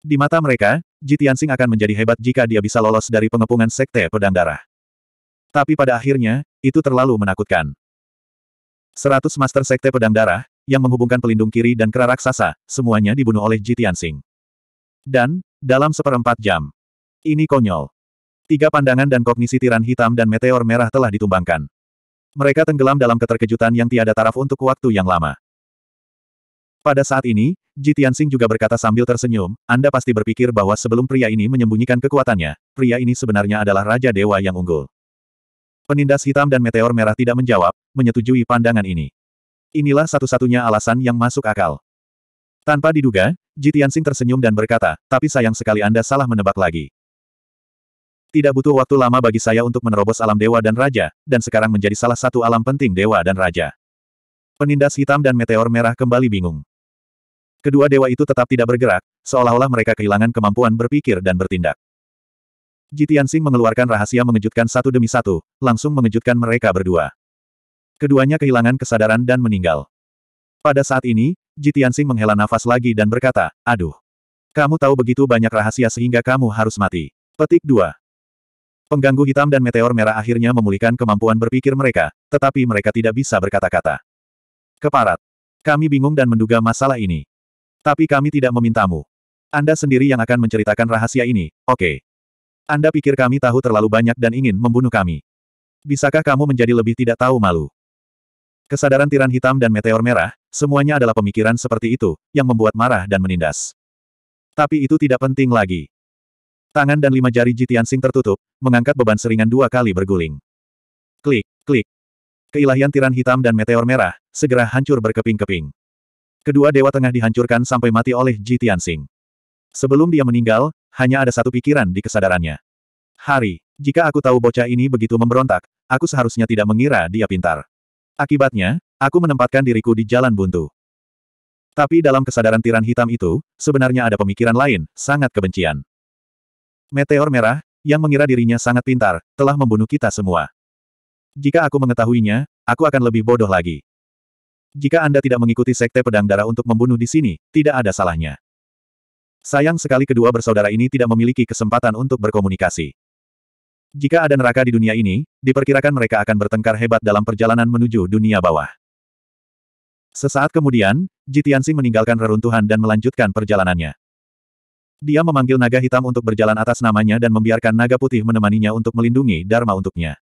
Di mata mereka, Jitian Sing akan menjadi hebat jika dia bisa lolos dari pengepungan sekte pedang darah. Tapi pada akhirnya, itu terlalu menakutkan. Seratus Master Sekte Pedang Darah, yang menghubungkan pelindung kiri dan kera raksasa, semuanya dibunuh oleh Ji Tianxing. Dan, dalam seperempat jam. Ini konyol. Tiga pandangan dan kognisi tiran hitam dan meteor merah telah ditumbangkan. Mereka tenggelam dalam keterkejutan yang tiada taraf untuk waktu yang lama. Pada saat ini, Ji Tianxing juga berkata sambil tersenyum, Anda pasti berpikir bahwa sebelum pria ini menyembunyikan kekuatannya, pria ini sebenarnya adalah Raja Dewa yang unggul. Penindas hitam dan meteor merah tidak menjawab, menyetujui pandangan ini. Inilah satu-satunya alasan yang masuk akal. Tanpa diduga, Jitiansing tersenyum dan berkata, tapi sayang sekali Anda salah menebak lagi. Tidak butuh waktu lama bagi saya untuk menerobos alam dewa dan raja, dan sekarang menjadi salah satu alam penting dewa dan raja. Penindas hitam dan meteor merah kembali bingung. Kedua dewa itu tetap tidak bergerak, seolah-olah mereka kehilangan kemampuan berpikir dan bertindak. Jitian Jitiansing mengeluarkan rahasia mengejutkan satu demi satu, langsung mengejutkan mereka berdua. Keduanya kehilangan kesadaran dan meninggal. Pada saat ini, Jitian Jitiansing menghela nafas lagi dan berkata, aduh. Kamu tahu begitu banyak rahasia sehingga kamu harus mati. Petik 2. Pengganggu hitam dan meteor merah akhirnya memulihkan kemampuan berpikir mereka, tetapi mereka tidak bisa berkata-kata. Keparat. Kami bingung dan menduga masalah ini. Tapi kami tidak memintamu. Anda sendiri yang akan menceritakan rahasia ini, oke. Okay. Anda pikir kami tahu terlalu banyak dan ingin membunuh kami. Bisakah kamu menjadi lebih tidak tahu malu? Kesadaran tiran hitam dan meteor merah, semuanya adalah pemikiran seperti itu, yang membuat marah dan menindas. Tapi itu tidak penting lagi. Tangan dan lima jari Jitian Sing tertutup, mengangkat beban seringan dua kali berguling. Klik, klik. Keilahian tiran hitam dan meteor merah, segera hancur berkeping-keping. Kedua dewa tengah dihancurkan sampai mati oleh Jitian Tianxing. Sebelum dia meninggal, hanya ada satu pikiran di kesadarannya. Hari, jika aku tahu bocah ini begitu memberontak, aku seharusnya tidak mengira dia pintar. Akibatnya, aku menempatkan diriku di jalan buntu. Tapi dalam kesadaran tiran hitam itu, sebenarnya ada pemikiran lain, sangat kebencian. Meteor merah, yang mengira dirinya sangat pintar, telah membunuh kita semua. Jika aku mengetahuinya, aku akan lebih bodoh lagi. Jika Anda tidak mengikuti Sekte Pedang Darah untuk membunuh di sini, tidak ada salahnya. Sayang sekali kedua bersaudara ini tidak memiliki kesempatan untuk berkomunikasi. Jika ada neraka di dunia ini, diperkirakan mereka akan bertengkar hebat dalam perjalanan menuju dunia bawah. Sesaat kemudian, Jitiansing meninggalkan reruntuhan dan melanjutkan perjalanannya. Dia memanggil naga hitam untuk berjalan atas namanya dan membiarkan naga putih menemaninya untuk melindungi Dharma untuknya.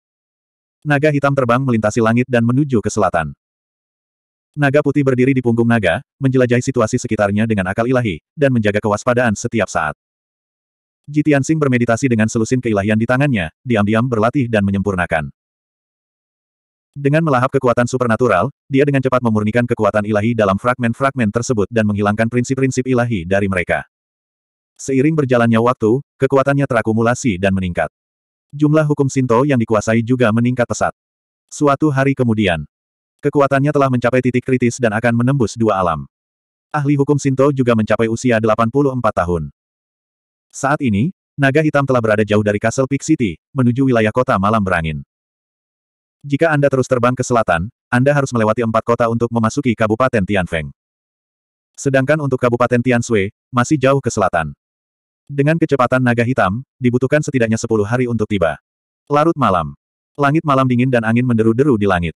Naga hitam terbang melintasi langit dan menuju ke selatan. Naga putih berdiri di punggung naga, menjelajahi situasi sekitarnya dengan akal ilahi, dan menjaga kewaspadaan setiap saat. Jitian Sing bermeditasi dengan selusin keilahian di tangannya, diam-diam berlatih dan menyempurnakan. Dengan melahap kekuatan supernatural, dia dengan cepat memurnikan kekuatan ilahi dalam fragmen-fragmen tersebut dan menghilangkan prinsip-prinsip ilahi dari mereka. Seiring berjalannya waktu, kekuatannya terakumulasi dan meningkat. Jumlah hukum Sinto yang dikuasai juga meningkat pesat. Suatu hari kemudian, Kekuatannya telah mencapai titik kritis dan akan menembus dua alam. Ahli hukum Sinto juga mencapai usia 84 tahun. Saat ini, naga hitam telah berada jauh dari Castle Peak City, menuju wilayah kota malam berangin. Jika Anda terus terbang ke selatan, Anda harus melewati empat kota untuk memasuki Kabupaten Tianfeng. Sedangkan untuk Kabupaten Tianshui, masih jauh ke selatan. Dengan kecepatan naga hitam, dibutuhkan setidaknya 10 hari untuk tiba. Larut malam. Langit malam dingin dan angin menderu-deru di langit.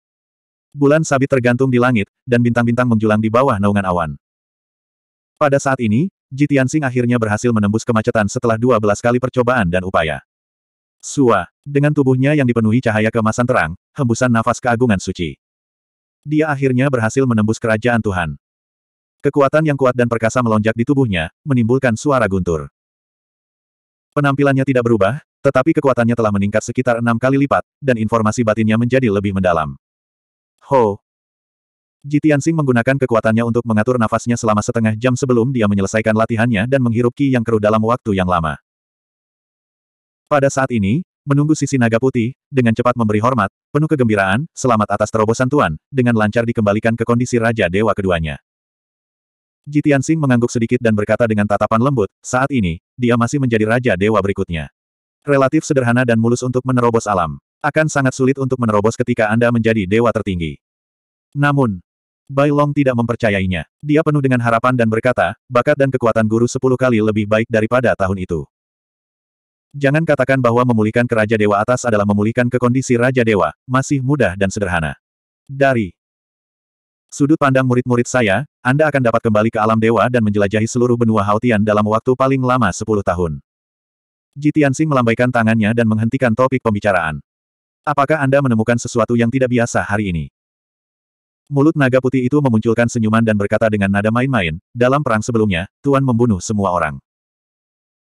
Bulan sabit tergantung di langit, dan bintang-bintang menjulang di bawah naungan awan. Pada saat ini, Jitiansing akhirnya berhasil menembus kemacetan setelah 12 kali percobaan dan upaya. Sua, dengan tubuhnya yang dipenuhi cahaya kemasan terang, hembusan nafas keagungan suci. Dia akhirnya berhasil menembus kerajaan Tuhan. Kekuatan yang kuat dan perkasa melonjak di tubuhnya, menimbulkan suara guntur. Penampilannya tidak berubah, tetapi kekuatannya telah meningkat sekitar enam kali lipat, dan informasi batinnya menjadi lebih mendalam. Ho! Jitiansing menggunakan kekuatannya untuk mengatur nafasnya selama setengah jam sebelum dia menyelesaikan latihannya dan menghirup ki yang keruh dalam waktu yang lama. Pada saat ini, menunggu sisi naga putih, dengan cepat memberi hormat, penuh kegembiraan, selamat atas terobosan Tuan, dengan lancar dikembalikan ke kondisi Raja Dewa keduanya. Jitiansing mengangguk sedikit dan berkata dengan tatapan lembut, saat ini, dia masih menjadi Raja Dewa berikutnya. Relatif sederhana dan mulus untuk menerobos alam. Akan sangat sulit untuk menerobos ketika Anda menjadi dewa tertinggi. Namun, Bai Long tidak mempercayainya. Dia penuh dengan harapan dan berkata, bakat dan kekuatan guru sepuluh kali lebih baik daripada tahun itu. Jangan katakan bahwa memulihkan kerajaan Dewa atas adalah memulihkan ke kondisi Raja Dewa, masih mudah dan sederhana. Dari sudut pandang murid-murid saya, Anda akan dapat kembali ke alam dewa dan menjelajahi seluruh benua Haotian dalam waktu paling lama sepuluh tahun. Jitian Sing melambaikan tangannya dan menghentikan topik pembicaraan. Apakah Anda menemukan sesuatu yang tidak biasa hari ini? Mulut naga putih itu memunculkan senyuman dan berkata dengan nada main-main, dalam perang sebelumnya, Tuan membunuh semua orang.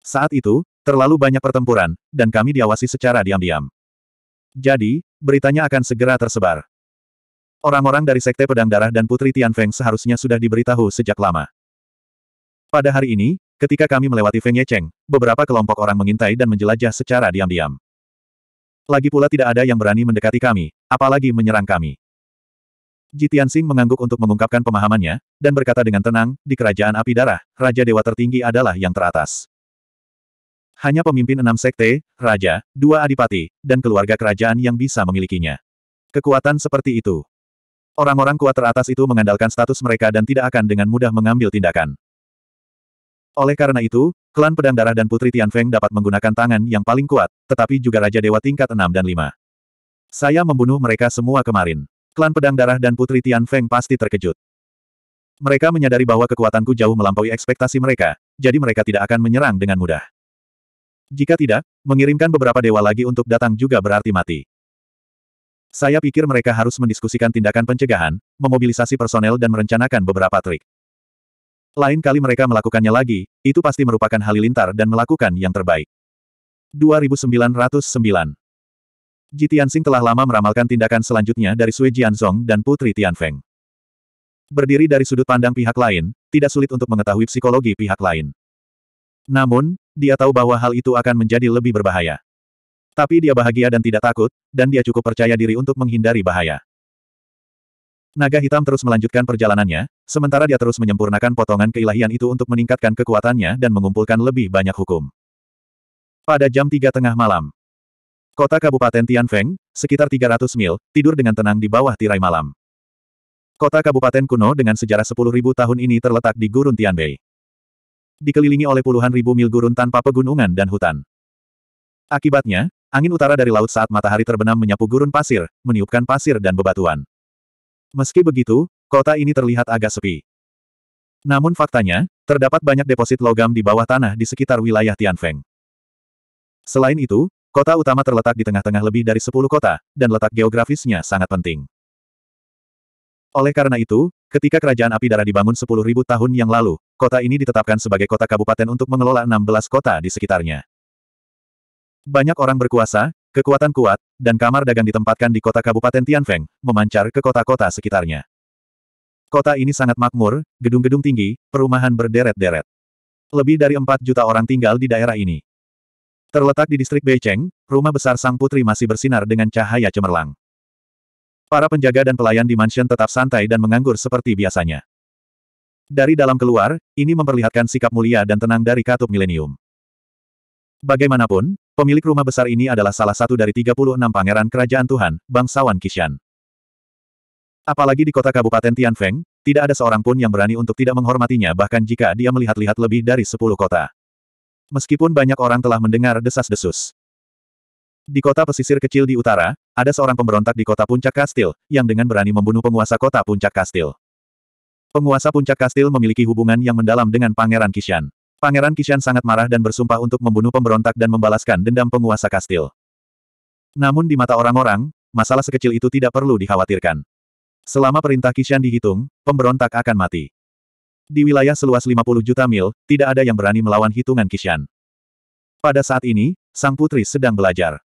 Saat itu, terlalu banyak pertempuran, dan kami diawasi secara diam-diam. Jadi, beritanya akan segera tersebar. Orang-orang dari Sekte Pedang Darah dan Putri Tian Feng seharusnya sudah diberitahu sejak lama. Pada hari ini, ketika kami melewati Feng Yecheng, beberapa kelompok orang mengintai dan menjelajah secara diam-diam. Lagi pula tidak ada yang berani mendekati kami, apalagi menyerang kami. Jitian Sing mengangguk untuk mengungkapkan pemahamannya, dan berkata dengan tenang, di kerajaan api darah, Raja Dewa Tertinggi adalah yang teratas. Hanya pemimpin enam sekte, raja, dua adipati, dan keluarga kerajaan yang bisa memilikinya. Kekuatan seperti itu. Orang-orang kuat teratas itu mengandalkan status mereka dan tidak akan dengan mudah mengambil tindakan. Oleh karena itu, klan pedang darah dan putri Tian Feng dapat menggunakan tangan yang paling kuat, tetapi juga raja dewa tingkat 6 dan 5. Saya membunuh mereka semua kemarin. Klan pedang darah dan putri Tian Feng pasti terkejut. Mereka menyadari bahwa kekuatanku jauh melampaui ekspektasi mereka, jadi mereka tidak akan menyerang dengan mudah. Jika tidak, mengirimkan beberapa dewa lagi untuk datang juga berarti mati. Saya pikir mereka harus mendiskusikan tindakan pencegahan, memobilisasi personel dan merencanakan beberapa trik. Lain kali mereka melakukannya lagi, itu pasti merupakan halilintar dan melakukan yang terbaik. 2909 Ji Tianxing telah lama meramalkan tindakan selanjutnya dari Sui Jianzong dan Putri Tianfeng. Berdiri dari sudut pandang pihak lain, tidak sulit untuk mengetahui psikologi pihak lain. Namun, dia tahu bahwa hal itu akan menjadi lebih berbahaya. Tapi dia bahagia dan tidak takut, dan dia cukup percaya diri untuk menghindari bahaya. Naga hitam terus melanjutkan perjalanannya, sementara dia terus menyempurnakan potongan keilahian itu untuk meningkatkan kekuatannya dan mengumpulkan lebih banyak hukum. Pada jam 3 tengah malam, kota Kabupaten Tianfeng, sekitar 300 mil, tidur dengan tenang di bawah tirai malam. Kota Kabupaten kuno dengan sejarah sepuluh ribu tahun ini terletak di Gurun Tianbei. Dikelilingi oleh puluhan ribu mil gurun tanpa pegunungan dan hutan. Akibatnya, angin utara dari laut saat matahari terbenam menyapu gurun pasir, meniupkan pasir dan bebatuan. Meski begitu, kota ini terlihat agak sepi. Namun faktanya, terdapat banyak deposit logam di bawah tanah di sekitar wilayah Tianfeng. Selain itu, kota utama terletak di tengah-tengah lebih dari 10 kota, dan letak geografisnya sangat penting. Oleh karena itu, ketika kerajaan api darah dibangun 10.000 tahun yang lalu, kota ini ditetapkan sebagai kota kabupaten untuk mengelola 16 kota di sekitarnya. Banyak orang berkuasa, kekuatan kuat, dan kamar dagang ditempatkan di kota Kabupaten Tianfeng, memancar ke kota-kota sekitarnya. Kota ini sangat makmur, gedung-gedung tinggi, perumahan berderet-deret. Lebih dari 4 juta orang tinggal di daerah ini. Terletak di distrik Beicheng, rumah besar sang putri masih bersinar dengan cahaya cemerlang. Para penjaga dan pelayan di mansion tetap santai dan menganggur seperti biasanya. Dari dalam keluar, ini memperlihatkan sikap mulia dan tenang dari katup milenium. Bagaimanapun, Pemilik rumah besar ini adalah salah satu dari 36 pangeran kerajaan Tuhan, bangsawan Kishan. Apalagi di kota Kabupaten Tianfeng, tidak ada seorang pun yang berani untuk tidak menghormatinya bahkan jika dia melihat-lihat lebih dari 10 kota. Meskipun banyak orang telah mendengar desas-desus. Di kota pesisir kecil di utara, ada seorang pemberontak di kota Puncak Kastil, yang dengan berani membunuh penguasa kota Puncak Kastil. Penguasa Puncak Kastil memiliki hubungan yang mendalam dengan Pangeran Kishan. Pangeran Kishan sangat marah dan bersumpah untuk membunuh pemberontak dan membalaskan dendam penguasa kastil. Namun di mata orang-orang, masalah sekecil itu tidak perlu dikhawatirkan. Selama perintah Kishan dihitung, pemberontak akan mati. Di wilayah seluas 50 juta mil, tidak ada yang berani melawan hitungan Kishan. Pada saat ini, sang putri sedang belajar.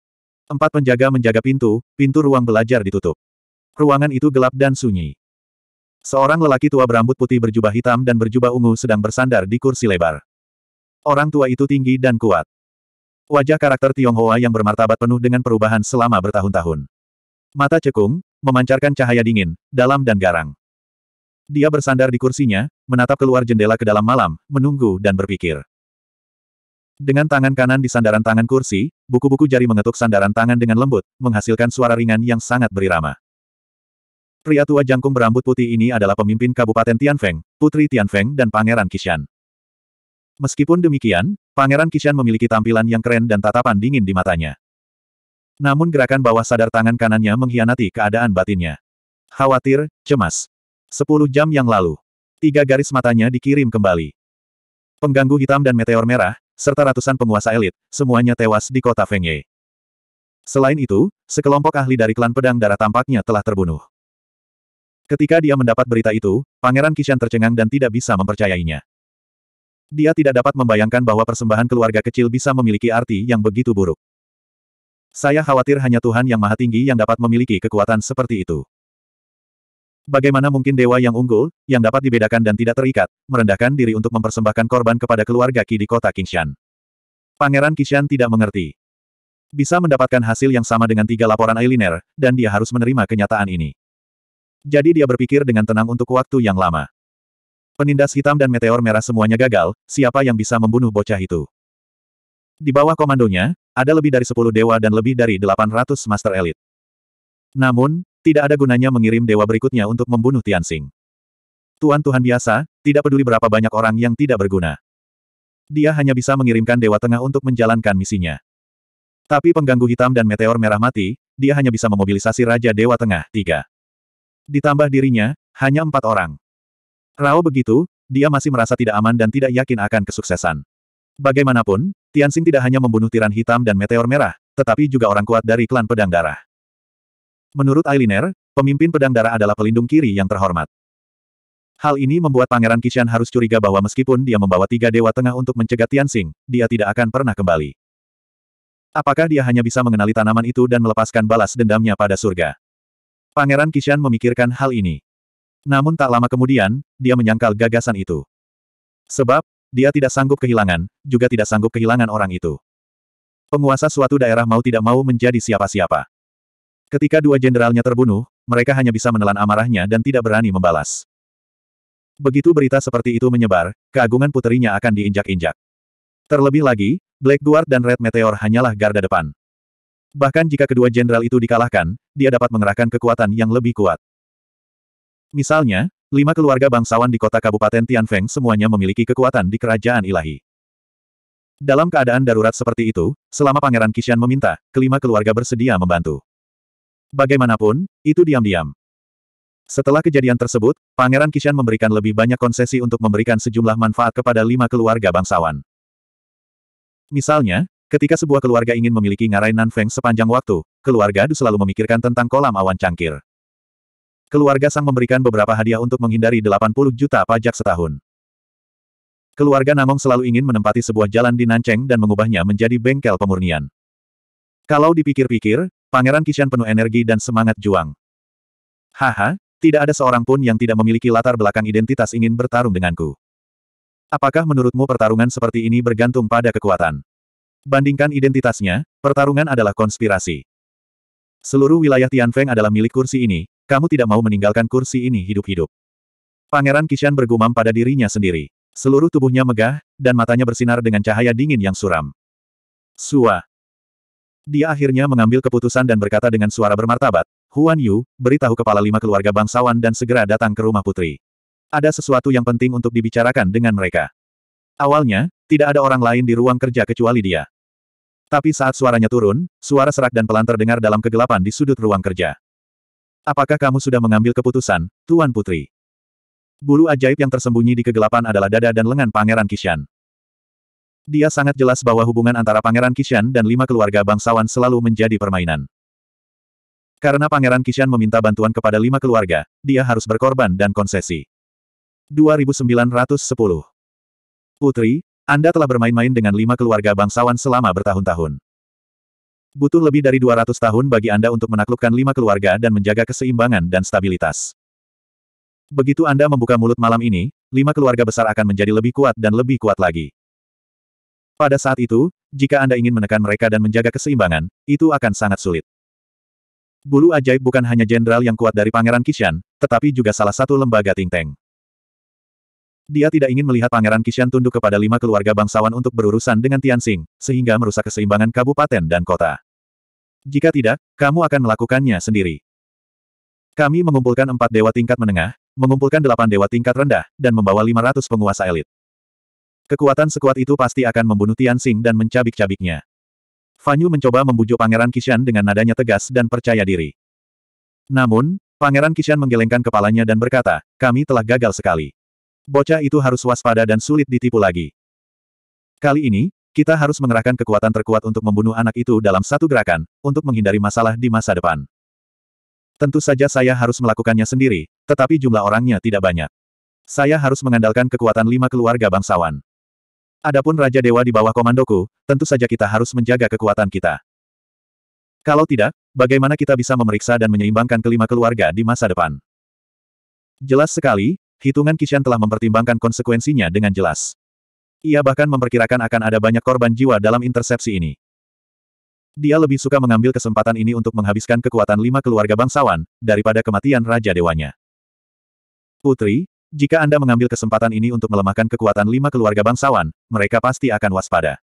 Empat penjaga menjaga pintu, pintu ruang belajar ditutup. Ruangan itu gelap dan sunyi. Seorang lelaki tua berambut putih berjubah hitam dan berjubah ungu sedang bersandar di kursi lebar. Orang tua itu tinggi dan kuat. Wajah karakter Tionghoa yang bermartabat penuh dengan perubahan selama bertahun-tahun. Mata cekung, memancarkan cahaya dingin, dalam dan garang. Dia bersandar di kursinya, menatap keluar jendela ke dalam malam, menunggu dan berpikir. Dengan tangan kanan di sandaran tangan kursi, buku-buku jari mengetuk sandaran tangan dengan lembut, menghasilkan suara ringan yang sangat berirama. Pria tua jangkung berambut putih ini adalah pemimpin Kabupaten Tianfeng, Putri Tianfeng dan Pangeran Kishan. Meskipun demikian, Pangeran Kishan memiliki tampilan yang keren dan tatapan dingin di matanya. Namun gerakan bawah sadar tangan kanannya mengkhianati keadaan batinnya. Khawatir, cemas. Sepuluh jam yang lalu. Tiga garis matanya dikirim kembali. Pengganggu hitam dan meteor merah, serta ratusan penguasa elit, semuanya tewas di kota Fengye. Selain itu, sekelompok ahli dari klan pedang darah tampaknya telah terbunuh. Ketika dia mendapat berita itu, Pangeran Kishan tercengang dan tidak bisa mempercayainya. Dia tidak dapat membayangkan bahwa persembahan keluarga kecil bisa memiliki arti yang begitu buruk. Saya khawatir hanya Tuhan yang Maha Tinggi yang dapat memiliki kekuatan seperti itu. Bagaimana mungkin dewa yang unggul, yang dapat dibedakan dan tidak terikat, merendahkan diri untuk mempersembahkan korban kepada keluarga Ki di kota Kingshan? Pangeran Kishan tidak mengerti. Bisa mendapatkan hasil yang sama dengan tiga laporan Ailiner, dan dia harus menerima kenyataan ini. Jadi dia berpikir dengan tenang untuk waktu yang lama. Penindas hitam dan meteor merah semuanya gagal, siapa yang bisa membunuh bocah itu? Di bawah komandonya, ada lebih dari 10 dewa dan lebih dari 800 master elit. Namun, tidak ada gunanya mengirim dewa berikutnya untuk membunuh Tianxing. Tuan-tuhan biasa, tidak peduli berapa banyak orang yang tidak berguna. Dia hanya bisa mengirimkan dewa tengah untuk menjalankan misinya. Tapi pengganggu hitam dan meteor merah mati, dia hanya bisa memobilisasi Raja Dewa Tengah, tiga. Ditambah dirinya, hanya empat orang. Rao begitu, dia masih merasa tidak aman dan tidak yakin akan kesuksesan. Bagaimanapun, Tianxing tidak hanya membunuh tiran hitam dan meteor merah, tetapi juga orang kuat dari klan pedang darah. Menurut Ailiner, pemimpin pedang darah adalah pelindung kiri yang terhormat. Hal ini membuat Pangeran Kishan harus curiga bahwa meskipun dia membawa tiga dewa tengah untuk mencegat Tianxing, dia tidak akan pernah kembali. Apakah dia hanya bisa mengenali tanaman itu dan melepaskan balas dendamnya pada surga? Pangeran Kishan memikirkan hal ini. Namun tak lama kemudian, dia menyangkal gagasan itu. Sebab, dia tidak sanggup kehilangan, juga tidak sanggup kehilangan orang itu. Penguasa suatu daerah mau tidak mau menjadi siapa-siapa. Ketika dua jenderalnya terbunuh, mereka hanya bisa menelan amarahnya dan tidak berani membalas. Begitu berita seperti itu menyebar, keagungan puterinya akan diinjak-injak. Terlebih lagi, Black Guard dan Red Meteor hanyalah garda depan. Bahkan jika kedua jenderal itu dikalahkan, dia dapat mengerahkan kekuatan yang lebih kuat. Misalnya, lima keluarga bangsawan di kota Kabupaten Tianfeng semuanya memiliki kekuatan di kerajaan ilahi. Dalam keadaan darurat seperti itu, selama Pangeran Kishan meminta, kelima keluarga bersedia membantu. Bagaimanapun, itu diam-diam. Setelah kejadian tersebut, Pangeran Kishan memberikan lebih banyak konsesi untuk memberikan sejumlah manfaat kepada lima keluarga bangsawan. Misalnya, ketika sebuah keluarga ingin memiliki ngarai Nanfeng sepanjang waktu, keluarga Du selalu memikirkan tentang kolam awan cangkir. Keluarga Sang memberikan beberapa hadiah untuk menghindari 80 juta pajak setahun. Keluarga Namong selalu ingin menempati sebuah jalan di Nanceng dan mengubahnya menjadi bengkel pemurnian. Kalau dipikir-pikir, Pangeran Kishan penuh energi dan semangat juang. Haha, tidak ada seorang pun yang tidak memiliki latar belakang identitas ingin bertarung denganku. Apakah menurutmu pertarungan seperti ini bergantung pada kekuatan? Bandingkan identitasnya, pertarungan adalah konspirasi. Seluruh wilayah Tianfeng adalah milik kursi ini, kamu tidak mau meninggalkan kursi ini hidup-hidup. Pangeran Kishan bergumam pada dirinya sendiri. Seluruh tubuhnya megah, dan matanya bersinar dengan cahaya dingin yang suram. Sua. Dia akhirnya mengambil keputusan dan berkata dengan suara bermartabat, Huan Yu, beritahu kepala lima keluarga bangsawan dan segera datang ke rumah putri. Ada sesuatu yang penting untuk dibicarakan dengan mereka. Awalnya, tidak ada orang lain di ruang kerja kecuali dia. Tapi saat suaranya turun, suara serak dan pelan terdengar dalam kegelapan di sudut ruang kerja. Apakah kamu sudah mengambil keputusan, Tuan Putri? Bulu ajaib yang tersembunyi di kegelapan adalah dada dan lengan Pangeran Kishan. Dia sangat jelas bahwa hubungan antara Pangeran Kishan dan lima keluarga bangsawan selalu menjadi permainan. Karena Pangeran Kishan meminta bantuan kepada lima keluarga, dia harus berkorban dan konsesi. 2910 Putri, Anda telah bermain-main dengan lima keluarga bangsawan selama bertahun-tahun. Butuh lebih dari 200 tahun bagi Anda untuk menaklukkan lima keluarga dan menjaga keseimbangan dan stabilitas. Begitu Anda membuka mulut malam ini, lima keluarga besar akan menjadi lebih kuat dan lebih kuat lagi. Pada saat itu, jika Anda ingin menekan mereka dan menjaga keseimbangan, itu akan sangat sulit. Bulu ajaib bukan hanya jenderal yang kuat dari Pangeran Kishan, tetapi juga salah satu lembaga think dia tidak ingin melihat Pangeran Kishan tunduk kepada lima keluarga bangsawan untuk berurusan dengan Tianxing, sehingga merusak keseimbangan kabupaten dan kota. Jika tidak, kamu akan melakukannya sendiri. Kami mengumpulkan empat dewa tingkat menengah, mengumpulkan delapan dewa tingkat rendah, dan membawa lima ratus penguasa elit. Kekuatan sekuat itu pasti akan membunuh Tian Xing dan mencabik-cabiknya. Fanyu mencoba membujuk Pangeran Kishan dengan nadanya tegas dan percaya diri. Namun, Pangeran Kishan menggelengkan kepalanya dan berkata, kami telah gagal sekali. Bocah itu harus waspada dan sulit ditipu lagi. Kali ini, kita harus mengerahkan kekuatan terkuat untuk membunuh anak itu dalam satu gerakan, untuk menghindari masalah di masa depan. Tentu saja saya harus melakukannya sendiri, tetapi jumlah orangnya tidak banyak. Saya harus mengandalkan kekuatan lima keluarga bangsawan. Adapun Raja Dewa di bawah komandoku, tentu saja kita harus menjaga kekuatan kita. Kalau tidak, bagaimana kita bisa memeriksa dan menyeimbangkan kelima keluarga di masa depan? Jelas sekali, hitungan Kishan telah mempertimbangkan konsekuensinya dengan jelas. Ia bahkan memperkirakan akan ada banyak korban jiwa dalam intersepsi ini. Dia lebih suka mengambil kesempatan ini untuk menghabiskan kekuatan lima keluarga bangsawan, daripada kematian Raja Dewanya. Putri, jika Anda mengambil kesempatan ini untuk melemahkan kekuatan lima keluarga bangsawan, mereka pasti akan waspada.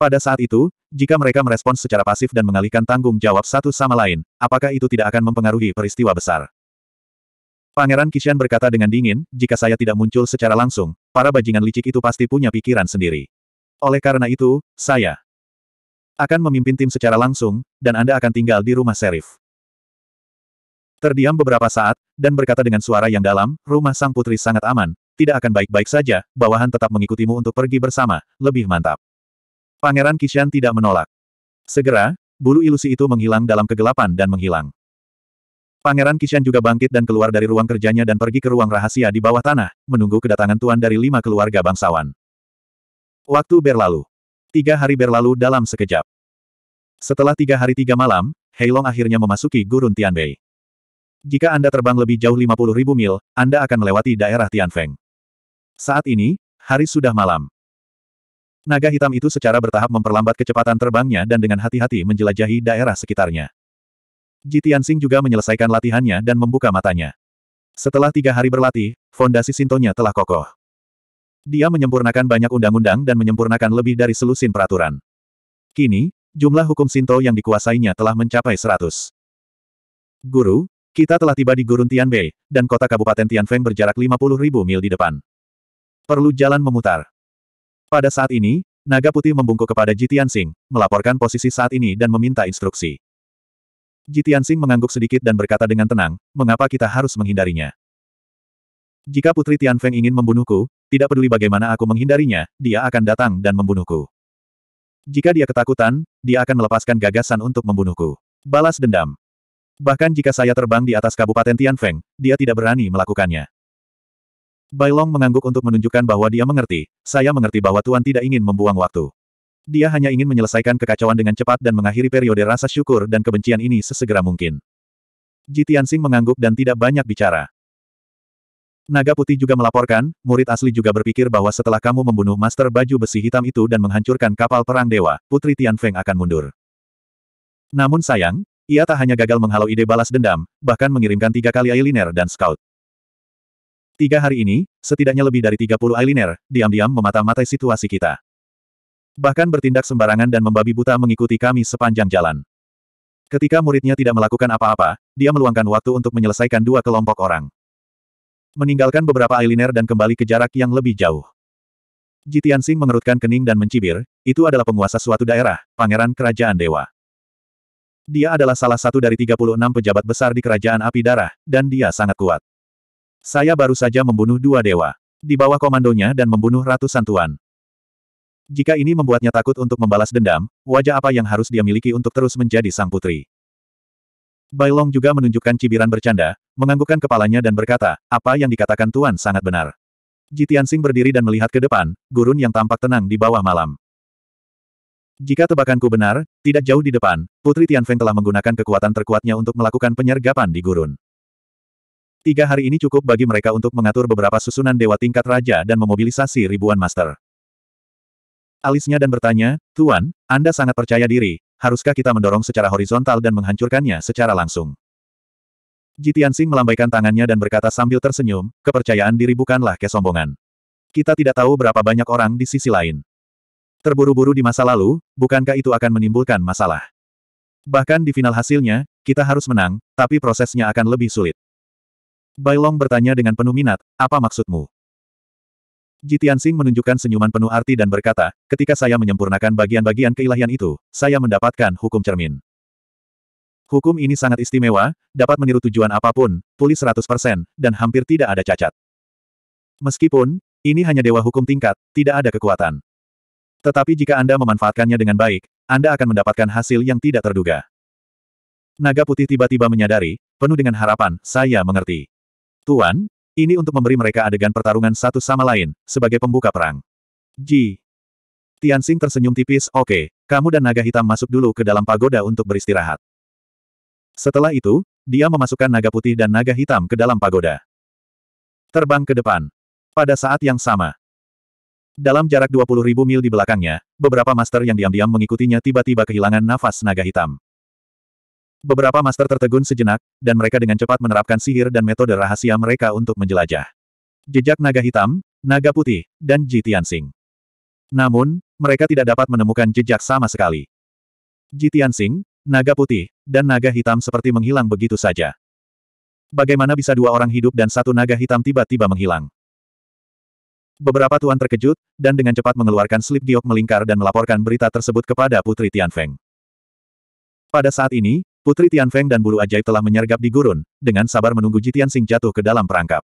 Pada saat itu, jika mereka merespons secara pasif dan mengalihkan tanggung jawab satu sama lain, apakah itu tidak akan mempengaruhi peristiwa besar? Pangeran Kishan berkata dengan dingin, jika saya tidak muncul secara langsung, para bajingan licik itu pasti punya pikiran sendiri. Oleh karena itu, saya akan memimpin tim secara langsung, dan Anda akan tinggal di rumah serif. Terdiam beberapa saat, dan berkata dengan suara yang dalam, rumah sang putri sangat aman, tidak akan baik-baik saja, bawahan tetap mengikutimu untuk pergi bersama, lebih mantap. Pangeran Kishan tidak menolak. Segera, bulu ilusi itu menghilang dalam kegelapan dan menghilang. Pangeran Kishan juga bangkit dan keluar dari ruang kerjanya dan pergi ke ruang rahasia di bawah tanah, menunggu kedatangan tuan dari lima keluarga bangsawan. Waktu berlalu. Tiga hari berlalu dalam sekejap. Setelah tiga hari tiga malam, Heilong akhirnya memasuki gurun Tianbei. Jika Anda terbang lebih jauh 50 ribu mil, Anda akan melewati daerah Tianfeng. Saat ini, hari sudah malam. Naga hitam itu secara bertahap memperlambat kecepatan terbangnya dan dengan hati-hati menjelajahi daerah sekitarnya. Ji Tianxing juga menyelesaikan latihannya dan membuka matanya. Setelah tiga hari berlatih, fondasi Sintonya telah kokoh. Dia menyempurnakan banyak undang-undang dan menyempurnakan lebih dari selusin peraturan. Kini, jumlah hukum Sinto yang dikuasainya telah mencapai 100. Guru, kita telah tiba di Gurun Tianbei, dan kota Kabupaten Tianfeng berjarak puluh ribu mil di depan. Perlu jalan memutar. Pada saat ini, naga putih membungkuk kepada Ji Tianxing, melaporkan posisi saat ini dan meminta instruksi. Jitian Sing mengangguk sedikit dan berkata dengan tenang, mengapa kita harus menghindarinya? Jika Putri Tian Feng ingin membunuhku, tidak peduli bagaimana aku menghindarinya, dia akan datang dan membunuhku. Jika dia ketakutan, dia akan melepaskan gagasan untuk membunuhku. Balas dendam. Bahkan jika saya terbang di atas Kabupaten Tian Feng, dia tidak berani melakukannya. Bailong mengangguk untuk menunjukkan bahwa dia mengerti, saya mengerti bahwa Tuan tidak ingin membuang waktu. Dia hanya ingin menyelesaikan kekacauan dengan cepat dan mengakhiri periode rasa syukur dan kebencian ini sesegera mungkin. Ji Tianxing mengangguk dan tidak banyak bicara. Naga Putih juga melaporkan, murid asli juga berpikir bahwa setelah kamu membunuh Master Baju Besi Hitam itu dan menghancurkan kapal perang dewa, Putri Tianfeng akan mundur. Namun sayang, ia tak hanya gagal menghalau ide balas dendam, bahkan mengirimkan tiga kali eyeliner dan scout. Tiga hari ini, setidaknya lebih dari 30 eyeliner, diam-diam memata-matai situasi kita. Bahkan bertindak sembarangan dan membabi buta mengikuti kami sepanjang jalan. Ketika muridnya tidak melakukan apa-apa, dia meluangkan waktu untuk menyelesaikan dua kelompok orang. Meninggalkan beberapa eyeliner dan kembali ke jarak yang lebih jauh. Jitian Sing mengerutkan kening dan mencibir, itu adalah penguasa suatu daerah, pangeran kerajaan dewa. Dia adalah salah satu dari 36 pejabat besar di kerajaan api darah, dan dia sangat kuat. Saya baru saja membunuh dua dewa. Di bawah komandonya dan membunuh ratusan tuan. Jika ini membuatnya takut untuk membalas dendam, wajah apa yang harus dia miliki untuk terus menjadi sang putri? Bailong juga menunjukkan cibiran bercanda, menganggukkan kepalanya dan berkata, apa yang dikatakan Tuan sangat benar. Jitian Sing berdiri dan melihat ke depan, gurun yang tampak tenang di bawah malam. Jika tebakanku benar, tidak jauh di depan, Putri Tianfeng telah menggunakan kekuatan terkuatnya untuk melakukan penyergapan di gurun. Tiga hari ini cukup bagi mereka untuk mengatur beberapa susunan dewa tingkat raja dan memobilisasi ribuan master alisnya dan bertanya, Tuan, Anda sangat percaya diri, haruskah kita mendorong secara horizontal dan menghancurkannya secara langsung? Jitian Sing melambaikan tangannya dan berkata sambil tersenyum, kepercayaan diri bukanlah kesombongan. Kita tidak tahu berapa banyak orang di sisi lain. Terburu-buru di masa lalu, bukankah itu akan menimbulkan masalah? Bahkan di final hasilnya, kita harus menang, tapi prosesnya akan lebih sulit. Bailong bertanya dengan penuh minat, apa maksudmu? Jitian Sing menunjukkan senyuman penuh arti dan berkata, ketika saya menyempurnakan bagian-bagian keilahian itu, saya mendapatkan hukum cermin. Hukum ini sangat istimewa, dapat meniru tujuan apapun, pulih 100%, dan hampir tidak ada cacat. Meskipun, ini hanya dewa hukum tingkat, tidak ada kekuatan. Tetapi jika Anda memanfaatkannya dengan baik, Anda akan mendapatkan hasil yang tidak terduga. Naga putih tiba-tiba menyadari, penuh dengan harapan, saya mengerti. Tuan, ini untuk memberi mereka adegan pertarungan satu sama lain, sebagai pembuka perang. Ji. Tianxing tersenyum tipis, oke, okay, kamu dan naga hitam masuk dulu ke dalam pagoda untuk beristirahat. Setelah itu, dia memasukkan naga putih dan naga hitam ke dalam pagoda. Terbang ke depan. Pada saat yang sama. Dalam jarak 20.000 mil di belakangnya, beberapa master yang diam-diam mengikutinya tiba-tiba kehilangan nafas naga hitam. Beberapa master tertegun sejenak, dan mereka dengan cepat menerapkan sihir dan metode rahasia mereka untuk menjelajah. Jejak naga hitam, naga putih, dan Ji Tianxing. Namun, mereka tidak dapat menemukan jejak sama sekali. Ji Tianxing, naga putih, dan naga hitam seperti menghilang begitu saja. Bagaimana bisa dua orang hidup dan satu naga hitam tiba-tiba menghilang? Beberapa tuan terkejut, dan dengan cepat mengeluarkan slip giok melingkar dan melaporkan berita tersebut kepada Putri Tianfeng. Pada saat ini, Putri Tian Feng dan bulu ajaib telah menyergap di gurun, dengan sabar menunggu Jitian Sing jatuh ke dalam perangkap.